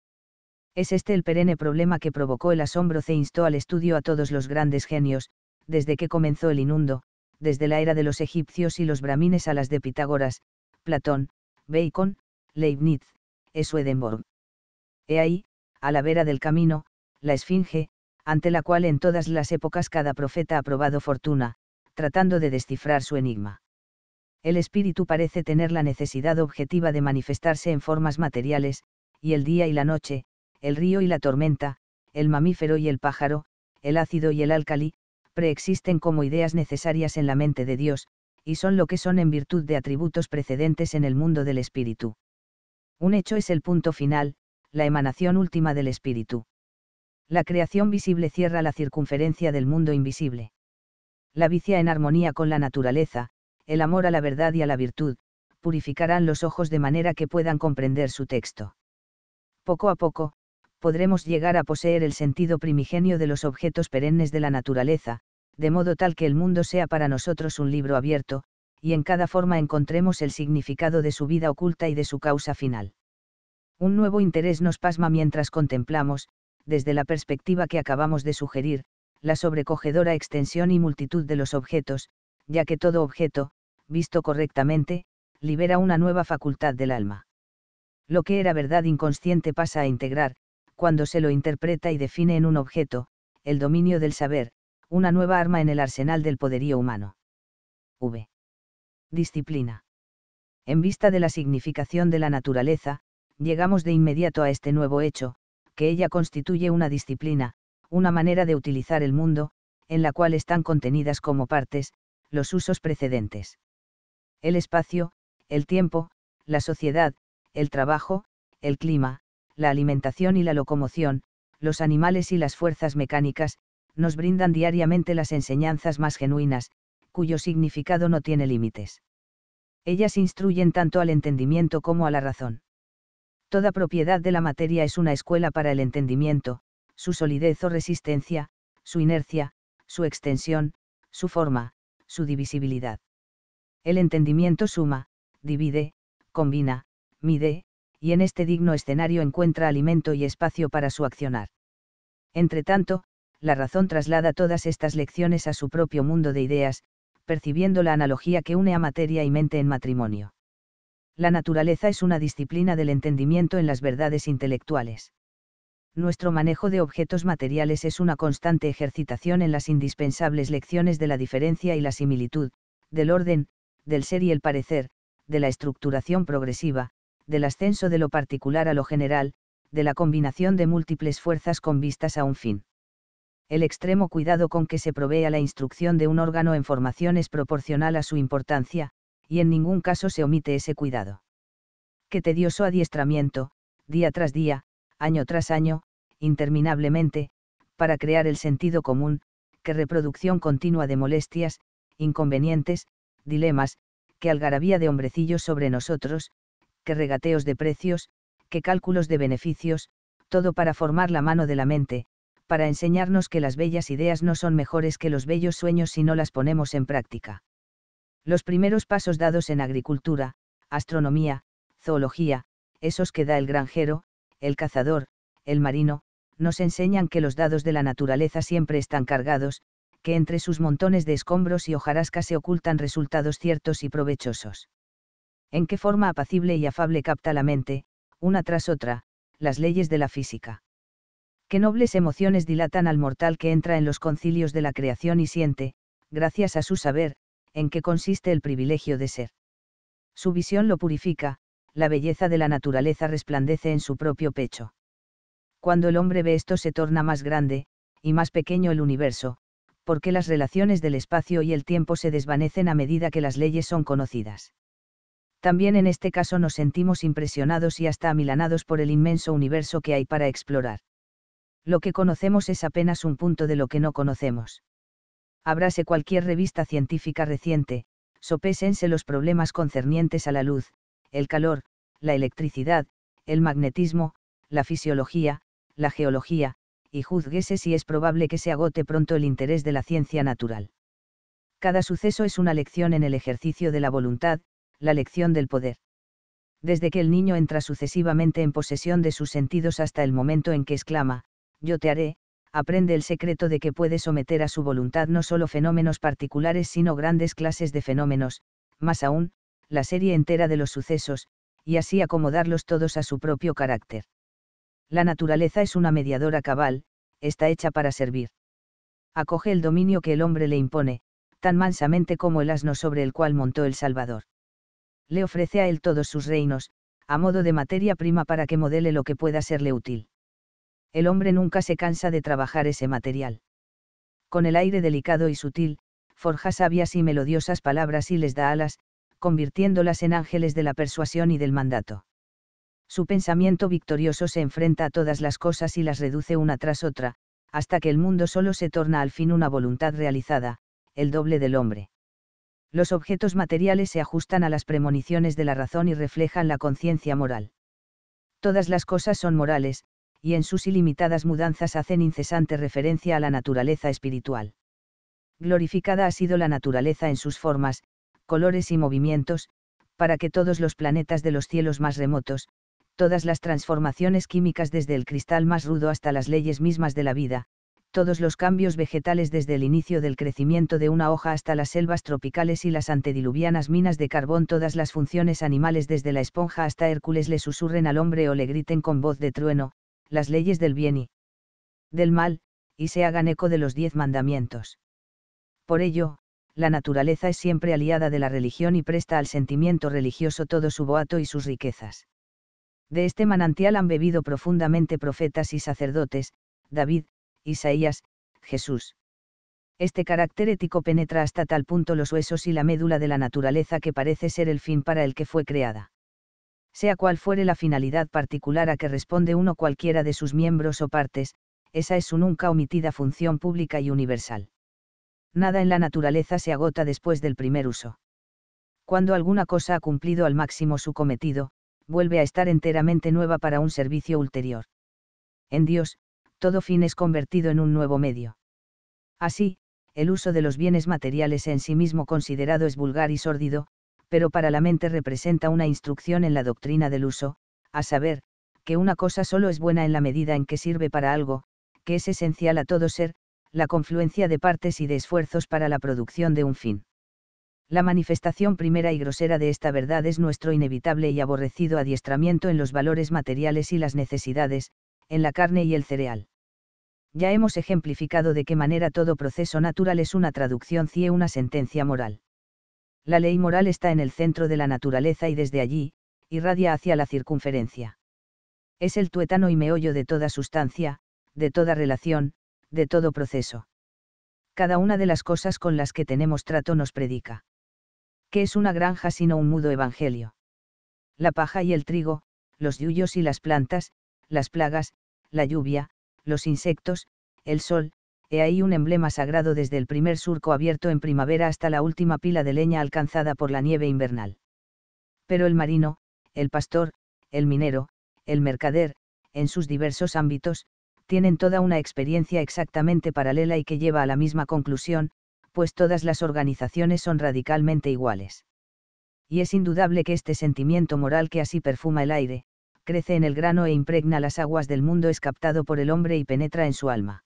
Es este el perenne problema que provocó el asombro e instó al estudio a todos los grandes genios, desde que comenzó el inundo, desde la era de los egipcios y los brahmines a las de Pitágoras, Platón, Bacon, Leibniz, es Swedenborg. He ahí, a la vera del camino, la esfinge, ante la cual en todas las épocas cada profeta ha probado fortuna, tratando de descifrar su enigma. El espíritu parece tener la necesidad objetiva de manifestarse en formas materiales, y el día y la noche, el río y la tormenta, el mamífero y el pájaro, el ácido y el álcali, preexisten como ideas necesarias en la mente de Dios, y son lo que son en virtud de atributos precedentes en el mundo del espíritu. Un hecho es el punto final, la emanación última del espíritu. La creación visible cierra la circunferencia del mundo invisible. La vicia en armonía con la naturaleza, el amor a la verdad y a la virtud, purificarán los ojos de manera que puedan comprender su texto. Poco a poco, podremos llegar a poseer el sentido primigenio de los objetos perennes de la naturaleza, de modo tal que el mundo sea para nosotros un libro abierto, y en cada forma encontremos el significado de su vida oculta y de su causa final. Un nuevo interés nos pasma mientras contemplamos, desde la perspectiva que acabamos de sugerir, la sobrecogedora extensión y multitud de los objetos, ya que todo objeto, visto correctamente, libera una nueva facultad del alma. Lo que era verdad inconsciente pasa a integrar, cuando se lo interpreta y define en un objeto, el dominio del saber, una nueva arma en el arsenal del poderío humano. V disciplina. En vista de la significación de la naturaleza, llegamos de inmediato a este nuevo hecho, que ella constituye una disciplina, una manera de utilizar el mundo, en la cual están contenidas como partes, los usos precedentes. El espacio, el tiempo, la sociedad, el trabajo, el clima, la alimentación y la locomoción, los animales y las fuerzas mecánicas, nos brindan diariamente las enseñanzas más genuinas, cuyo significado no tiene límites ellas instruyen tanto al entendimiento como a la razón. Toda propiedad de la materia es una escuela para el entendimiento, su solidez o resistencia, su inercia, su extensión, su forma, su divisibilidad. El entendimiento suma, divide, combina, mide, y en este digno escenario encuentra alimento y espacio para su accionar. Entretanto, la razón traslada todas estas lecciones a su propio mundo de ideas, percibiendo la analogía que une a materia y mente en matrimonio. La naturaleza es una disciplina del entendimiento en las verdades intelectuales. Nuestro manejo de objetos materiales es una constante ejercitación en las indispensables lecciones de la diferencia y la similitud, del orden, del ser y el parecer, de la estructuración progresiva, del ascenso de lo particular a lo general, de la combinación de múltiples fuerzas con vistas a un fin el extremo cuidado con que se provee a la instrucción de un órgano en formación es proporcional a su importancia, y en ningún caso se omite ese cuidado. Qué tedioso adiestramiento, día tras día, año tras año, interminablemente, para crear el sentido común, que reproducción continua de molestias, inconvenientes, dilemas, que algarabía de hombrecillos sobre nosotros, que regateos de precios, que cálculos de beneficios, todo para formar la mano de la mente, para enseñarnos que las bellas ideas no son mejores que los bellos sueños si no las ponemos en práctica. Los primeros pasos dados en agricultura, astronomía, zoología, esos que da el granjero, el cazador, el marino, nos enseñan que los dados de la naturaleza siempre están cargados, que entre sus montones de escombros y hojarasca se ocultan resultados ciertos y provechosos. En qué forma apacible y afable capta la mente, una tras otra, las leyes de la física qué nobles emociones dilatan al mortal que entra en los concilios de la creación y siente, gracias a su saber, en qué consiste el privilegio de ser. Su visión lo purifica, la belleza de la naturaleza resplandece en su propio pecho. Cuando el hombre ve esto se torna más grande, y más pequeño el universo, porque las relaciones del espacio y el tiempo se desvanecen a medida que las leyes son conocidas. También en este caso nos sentimos impresionados y hasta amilanados por el inmenso universo que hay para explorar lo que conocemos es apenas un punto de lo que no conocemos. Abrase cualquier revista científica reciente, sopésense los problemas concernientes a la luz, el calor, la electricidad, el magnetismo, la fisiología, la geología, y juzguese si es probable que se agote pronto el interés de la ciencia natural. Cada suceso es una lección en el ejercicio de la voluntad, la lección del poder. Desde que el niño entra sucesivamente en posesión de sus sentidos hasta el momento en que exclama, yo te haré, aprende el secreto de que puede someter a su voluntad no solo fenómenos particulares sino grandes clases de fenómenos, más aún, la serie entera de los sucesos, y así acomodarlos todos a su propio carácter. La naturaleza es una mediadora cabal, está hecha para servir. Acoge el dominio que el hombre le impone, tan mansamente como el asno sobre el cual montó el Salvador. Le ofrece a él todos sus reinos, a modo de materia prima para que modele lo que pueda serle útil el hombre nunca se cansa de trabajar ese material. Con el aire delicado y sutil, forja sabias y melodiosas palabras y les da alas, convirtiéndolas en ángeles de la persuasión y del mandato. Su pensamiento victorioso se enfrenta a todas las cosas y las reduce una tras otra, hasta que el mundo solo se torna al fin una voluntad realizada, el doble del hombre. Los objetos materiales se ajustan a las premoniciones de la razón y reflejan la conciencia moral. Todas las cosas son morales, y en sus ilimitadas mudanzas hacen incesante referencia a la naturaleza espiritual. Glorificada ha sido la naturaleza en sus formas, colores y movimientos, para que todos los planetas de los cielos más remotos, todas las transformaciones químicas desde el cristal más rudo hasta las leyes mismas de la vida, todos los cambios vegetales desde el inicio del crecimiento de una hoja hasta las selvas tropicales y las antediluvianas minas de carbón, todas las funciones animales desde la esponja hasta Hércules le susurren al hombre o le griten con voz de trueno, las leyes del bien y del mal, y se hagan eco de los diez mandamientos. Por ello, la naturaleza es siempre aliada de la religión y presta al sentimiento religioso todo su boato y sus riquezas. De este manantial han bebido profundamente profetas y sacerdotes, David, Isaías, Jesús. Este carácter ético penetra hasta tal punto los huesos y la médula de la naturaleza que parece ser el fin para el que fue creada sea cual fuere la finalidad particular a que responde uno cualquiera de sus miembros o partes, esa es su nunca omitida función pública y universal. Nada en la naturaleza se agota después del primer uso. Cuando alguna cosa ha cumplido al máximo su cometido, vuelve a estar enteramente nueva para un servicio ulterior. En Dios, todo fin es convertido en un nuevo medio. Así, el uso de los bienes materiales en sí mismo considerado es vulgar y sórdido, pero para la mente representa una instrucción en la doctrina del uso, a saber, que una cosa solo es buena en la medida en que sirve para algo, que es esencial a todo ser, la confluencia de partes y de esfuerzos para la producción de un fin. La manifestación primera y grosera de esta verdad es nuestro inevitable y aborrecido adiestramiento en los valores materiales y las necesidades, en la carne y el cereal. Ya hemos ejemplificado de qué manera todo proceso natural es una traducción cie una sentencia moral la ley moral está en el centro de la naturaleza y desde allí, irradia hacia la circunferencia. Es el tuétano y meollo de toda sustancia, de toda relación, de todo proceso. Cada una de las cosas con las que tenemos trato nos predica. ¿Qué es una granja sino un mudo evangelio? La paja y el trigo, los yuyos y las plantas, las plagas, la lluvia, los insectos, el sol, he ahí un emblema sagrado desde el primer surco abierto en primavera hasta la última pila de leña alcanzada por la nieve invernal. Pero el marino, el pastor, el minero, el mercader, en sus diversos ámbitos, tienen toda una experiencia exactamente paralela y que lleva a la misma conclusión, pues todas las organizaciones son radicalmente iguales. Y es indudable que este sentimiento moral que así perfuma el aire, crece en el grano e impregna las aguas del mundo es captado por el hombre y penetra en su alma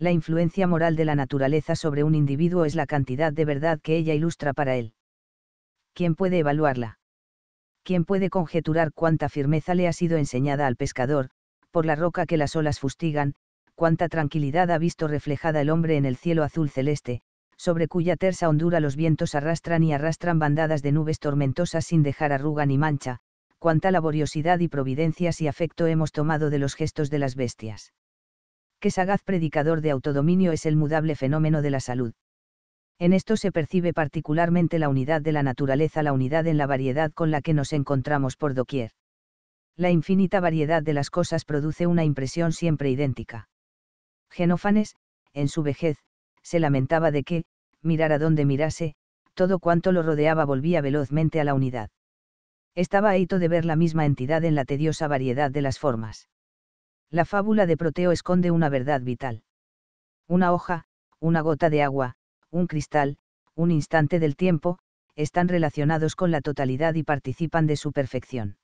la influencia moral de la naturaleza sobre un individuo es la cantidad de verdad que ella ilustra para él. ¿Quién puede evaluarla? ¿Quién puede conjeturar cuánta firmeza le ha sido enseñada al pescador, por la roca que las olas fustigan, cuánta tranquilidad ha visto reflejada el hombre en el cielo azul celeste, sobre cuya tersa hondura los vientos arrastran y arrastran bandadas de nubes tormentosas sin dejar arruga ni mancha, cuánta laboriosidad y providencias y afecto hemos tomado de los gestos de las bestias? que sagaz predicador de autodominio es el mudable fenómeno de la salud. En esto se percibe particularmente la unidad de la naturaleza, la unidad en la variedad con la que nos encontramos por doquier. La infinita variedad de las cosas produce una impresión siempre idéntica. Genófanes, en su vejez, se lamentaba de que, mirar a donde mirase, todo cuanto lo rodeaba volvía velozmente a la unidad. Estaba hito de ver la misma entidad en la tediosa variedad de las formas la fábula de Proteo esconde una verdad vital. Una hoja, una gota de agua, un cristal, un instante del tiempo, están relacionados con la totalidad y participan de su perfección.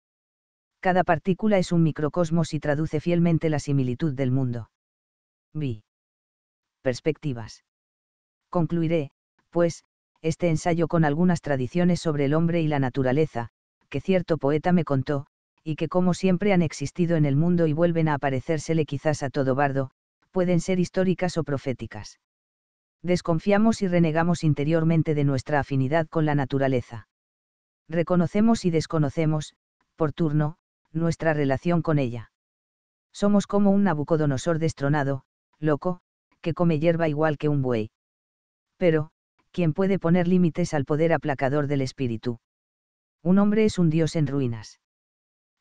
Cada partícula es un microcosmos y traduce fielmente la similitud del mundo. Vi. Perspectivas. Concluiré, pues, este ensayo con algunas tradiciones sobre el hombre y la naturaleza, que cierto poeta me contó, y que como siempre han existido en el mundo y vuelven a aparecérsele quizás a todo bardo, pueden ser históricas o proféticas. Desconfiamos y renegamos interiormente de nuestra afinidad con la naturaleza. Reconocemos y desconocemos, por turno, nuestra relación con ella. Somos como un Nabucodonosor destronado, loco, que come hierba igual que un buey. Pero, ¿quién puede poner límites al poder aplacador del espíritu? Un hombre es un dios en ruinas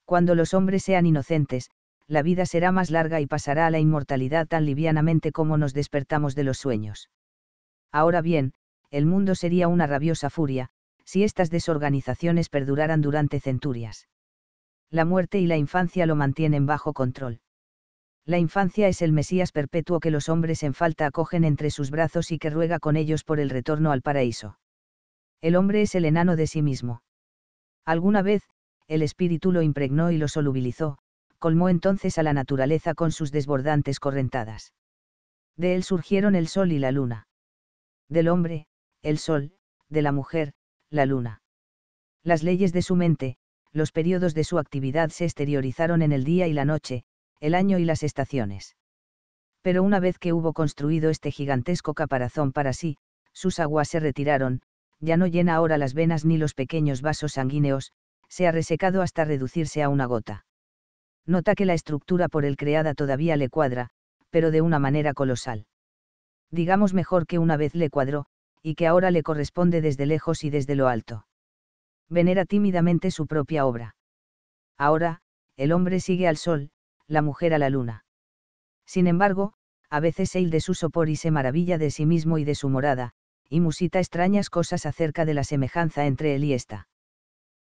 cuando los hombres sean inocentes, la vida será más larga y pasará a la inmortalidad tan livianamente como nos despertamos de los sueños. Ahora bien, el mundo sería una rabiosa furia, si estas desorganizaciones perduraran durante centurias. La muerte y la infancia lo mantienen bajo control. La infancia es el Mesías perpetuo que los hombres en falta acogen entre sus brazos y que ruega con ellos por el retorno al paraíso. El hombre es el enano de sí mismo. Alguna vez, el espíritu lo impregnó y lo solubilizó, colmó entonces a la naturaleza con sus desbordantes correntadas. De él surgieron el sol y la luna. Del hombre, el sol, de la mujer, la luna. Las leyes de su mente, los periodos de su actividad se exteriorizaron en el día y la noche, el año y las estaciones. Pero una vez que hubo construido este gigantesco caparazón para sí, sus aguas se retiraron, ya no llena ahora las venas ni los pequeños vasos sanguíneos, se ha resecado hasta reducirse a una gota. Nota que la estructura por él creada todavía le cuadra, pero de una manera colosal. Digamos mejor que una vez le cuadró, y que ahora le corresponde desde lejos y desde lo alto. Venera tímidamente su propia obra. Ahora, el hombre sigue al sol, la mujer a la luna. Sin embargo, a veces él de su sopor y se maravilla de sí mismo y de su morada, y musita extrañas cosas acerca de la semejanza entre él y esta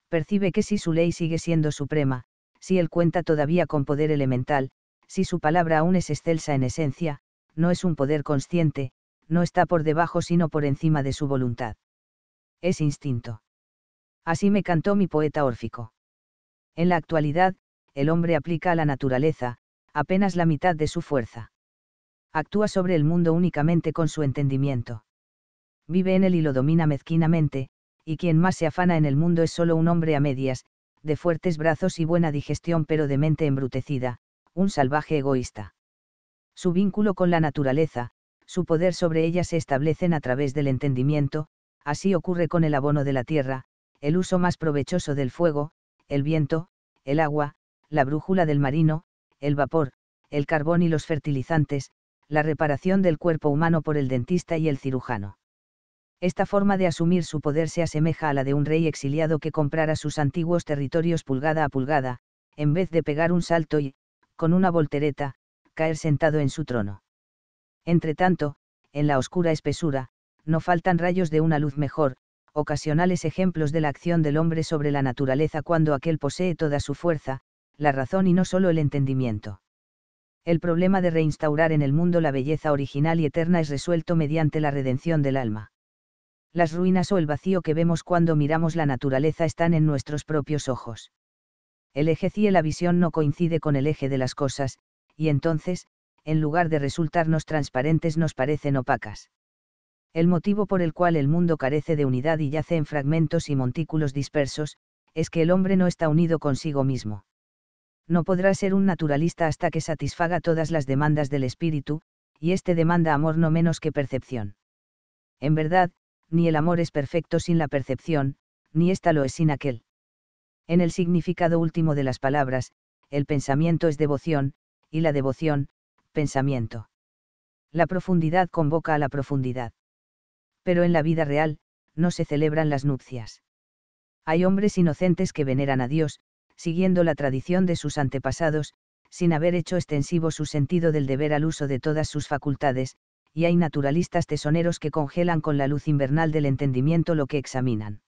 percibe que si su ley sigue siendo suprema, si él cuenta todavía con poder elemental, si su palabra aún es excelsa en esencia, no es un poder consciente, no está por debajo sino por encima de su voluntad. Es instinto. Así me cantó mi poeta órfico. En la actualidad, el hombre aplica a la naturaleza, apenas la mitad de su fuerza. Actúa sobre el mundo únicamente con su entendimiento. Vive en él y lo domina mezquinamente, y quien más se afana en el mundo es solo un hombre a medias, de fuertes brazos y buena digestión pero de mente embrutecida, un salvaje egoísta. Su vínculo con la naturaleza, su poder sobre ella se establecen a través del entendimiento, así ocurre con el abono de la tierra, el uso más provechoso del fuego, el viento, el agua, la brújula del marino, el vapor, el carbón y los fertilizantes, la reparación del cuerpo humano por el dentista y el cirujano. Esta forma de asumir su poder se asemeja a la de un rey exiliado que comprara sus antiguos territorios pulgada a pulgada, en vez de pegar un salto y, con una voltereta, caer sentado en su trono. Entretanto, en la oscura espesura, no faltan rayos de una luz mejor, ocasionales ejemplos de la acción del hombre sobre la naturaleza cuando aquel posee toda su fuerza, la razón y no solo el entendimiento. El problema de reinstaurar en el mundo la belleza original y eterna es resuelto mediante la redención del alma las ruinas o el vacío que vemos cuando miramos la naturaleza están en nuestros propios ojos. El eje y la visión no coincide con el eje de las cosas, y entonces, en lugar de resultarnos transparentes nos parecen opacas. El motivo por el cual el mundo carece de unidad y yace en fragmentos y montículos dispersos, es que el hombre no está unido consigo mismo. No podrá ser un naturalista hasta que satisfaga todas las demandas del espíritu, y éste demanda amor no menos que percepción. En verdad, ni el amor es perfecto sin la percepción, ni ésta lo es sin aquel. En el significado último de las palabras, el pensamiento es devoción, y la devoción, pensamiento. La profundidad convoca a la profundidad. Pero en la vida real, no se celebran las nupcias. Hay hombres inocentes que veneran a Dios, siguiendo la tradición de sus antepasados, sin haber hecho extensivo su sentido del deber al uso de todas sus facultades, y hay naturalistas tesoneros que congelan con la luz invernal del entendimiento lo que examinan.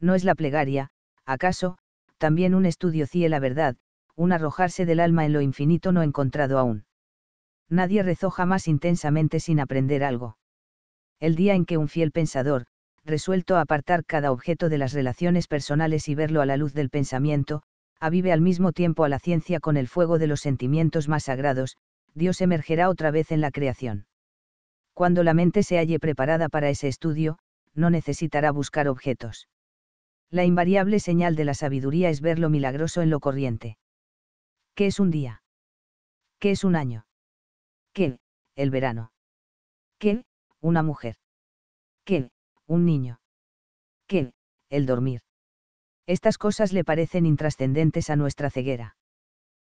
No es la plegaria, acaso, también un estudio cie la verdad, un arrojarse del alma en lo infinito no encontrado aún. Nadie rezó jamás intensamente sin aprender algo. El día en que un fiel pensador, resuelto a apartar cada objeto de las relaciones personales y verlo a la luz del pensamiento, avive al mismo tiempo a la ciencia con el fuego de los sentimientos más sagrados, Dios emergerá otra vez en la creación cuando la mente se halle preparada para ese estudio, no necesitará buscar objetos. La invariable señal de la sabiduría es ver lo milagroso en lo corriente. ¿Qué es un día? ¿Qué es un año? ¿Qué? El verano. ¿Qué? Una mujer. ¿Qué? Un niño. ¿Qué? El dormir. Estas cosas le parecen intrascendentes a nuestra ceguera.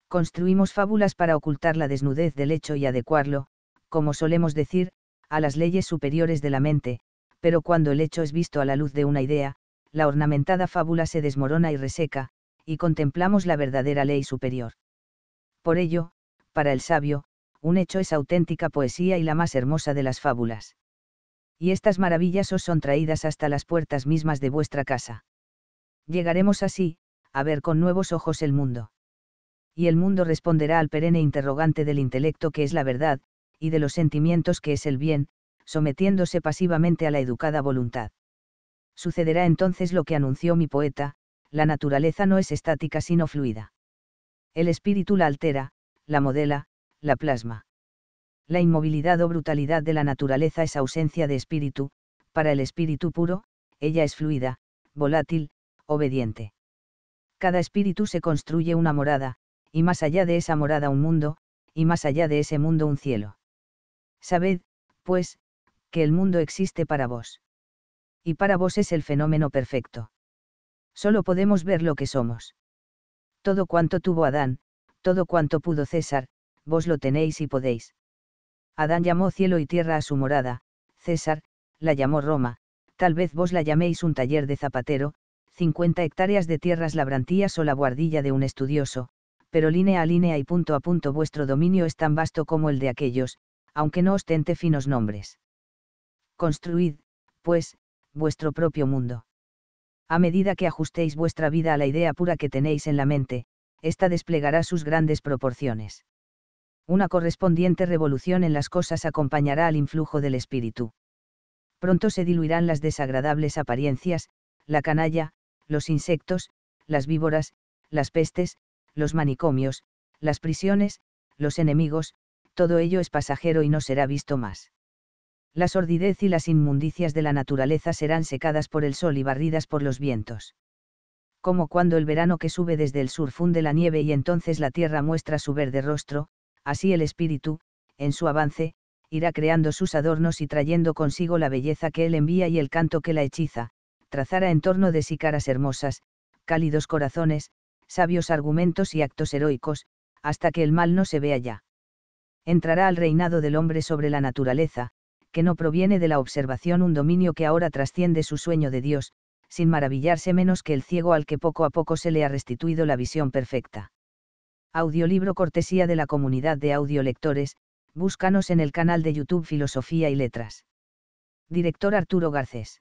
Construimos fábulas para ocultar la desnudez del hecho y adecuarlo, como solemos decir, a las leyes superiores de la mente, pero cuando el hecho es visto a la luz de una idea, la ornamentada fábula se desmorona y reseca, y contemplamos la verdadera ley superior. Por ello, para el sabio, un hecho es auténtica poesía y la más hermosa de las fábulas. Y estas maravillas os son traídas hasta las puertas mismas de vuestra casa. Llegaremos así, a ver con nuevos ojos el mundo. Y el mundo responderá al perenne interrogante del intelecto que es la verdad, y de los sentimientos que es el bien, sometiéndose pasivamente a la educada voluntad. Sucederá entonces lo que anunció mi poeta, la naturaleza no es estática sino fluida. El espíritu la altera, la modela, la plasma. La inmovilidad o brutalidad de la naturaleza es ausencia de espíritu, para el espíritu puro, ella es fluida, volátil, obediente. Cada espíritu se construye una morada, y más allá de esa morada un mundo, y más allá de ese mundo un cielo. Sabed, pues, que el mundo existe para vos. Y para vos es el fenómeno perfecto. Solo podemos ver lo que somos. Todo cuanto tuvo Adán, todo cuanto pudo César, vos lo tenéis y podéis. Adán llamó cielo y tierra a su morada, César, la llamó Roma, tal vez vos la llaméis un taller de zapatero, 50 hectáreas de tierras labrantías o la guardilla de un estudioso, pero línea a línea y punto a punto vuestro dominio es tan vasto como el de aquellos, aunque no ostente finos nombres. Construid, pues, vuestro propio mundo. A medida que ajustéis vuestra vida a la idea pura que tenéis en la mente, ésta desplegará sus grandes proporciones. Una correspondiente revolución en las cosas acompañará al influjo del espíritu. Pronto se diluirán las desagradables apariencias, la canalla, los insectos, las víboras, las pestes, los manicomios, las prisiones, los enemigos, todo ello es pasajero y no será visto más. La sordidez y las inmundicias de la naturaleza serán secadas por el sol y barridas por los vientos. Como cuando el verano que sube desde el sur funde la nieve y entonces la tierra muestra su verde rostro, así el espíritu, en su avance, irá creando sus adornos y trayendo consigo la belleza que él envía y el canto que la hechiza, trazará en torno de sí caras hermosas, cálidos corazones, sabios argumentos y actos heroicos, hasta que el mal no se vea ya entrará al reinado del hombre sobre la naturaleza, que no proviene de la observación un dominio que ahora trasciende su sueño de Dios, sin maravillarse menos que el ciego al que poco a poco se le ha restituido la visión perfecta. Audiolibro cortesía de la comunidad de audiolectores, búscanos en el canal de YouTube Filosofía y Letras. Director Arturo Garcés.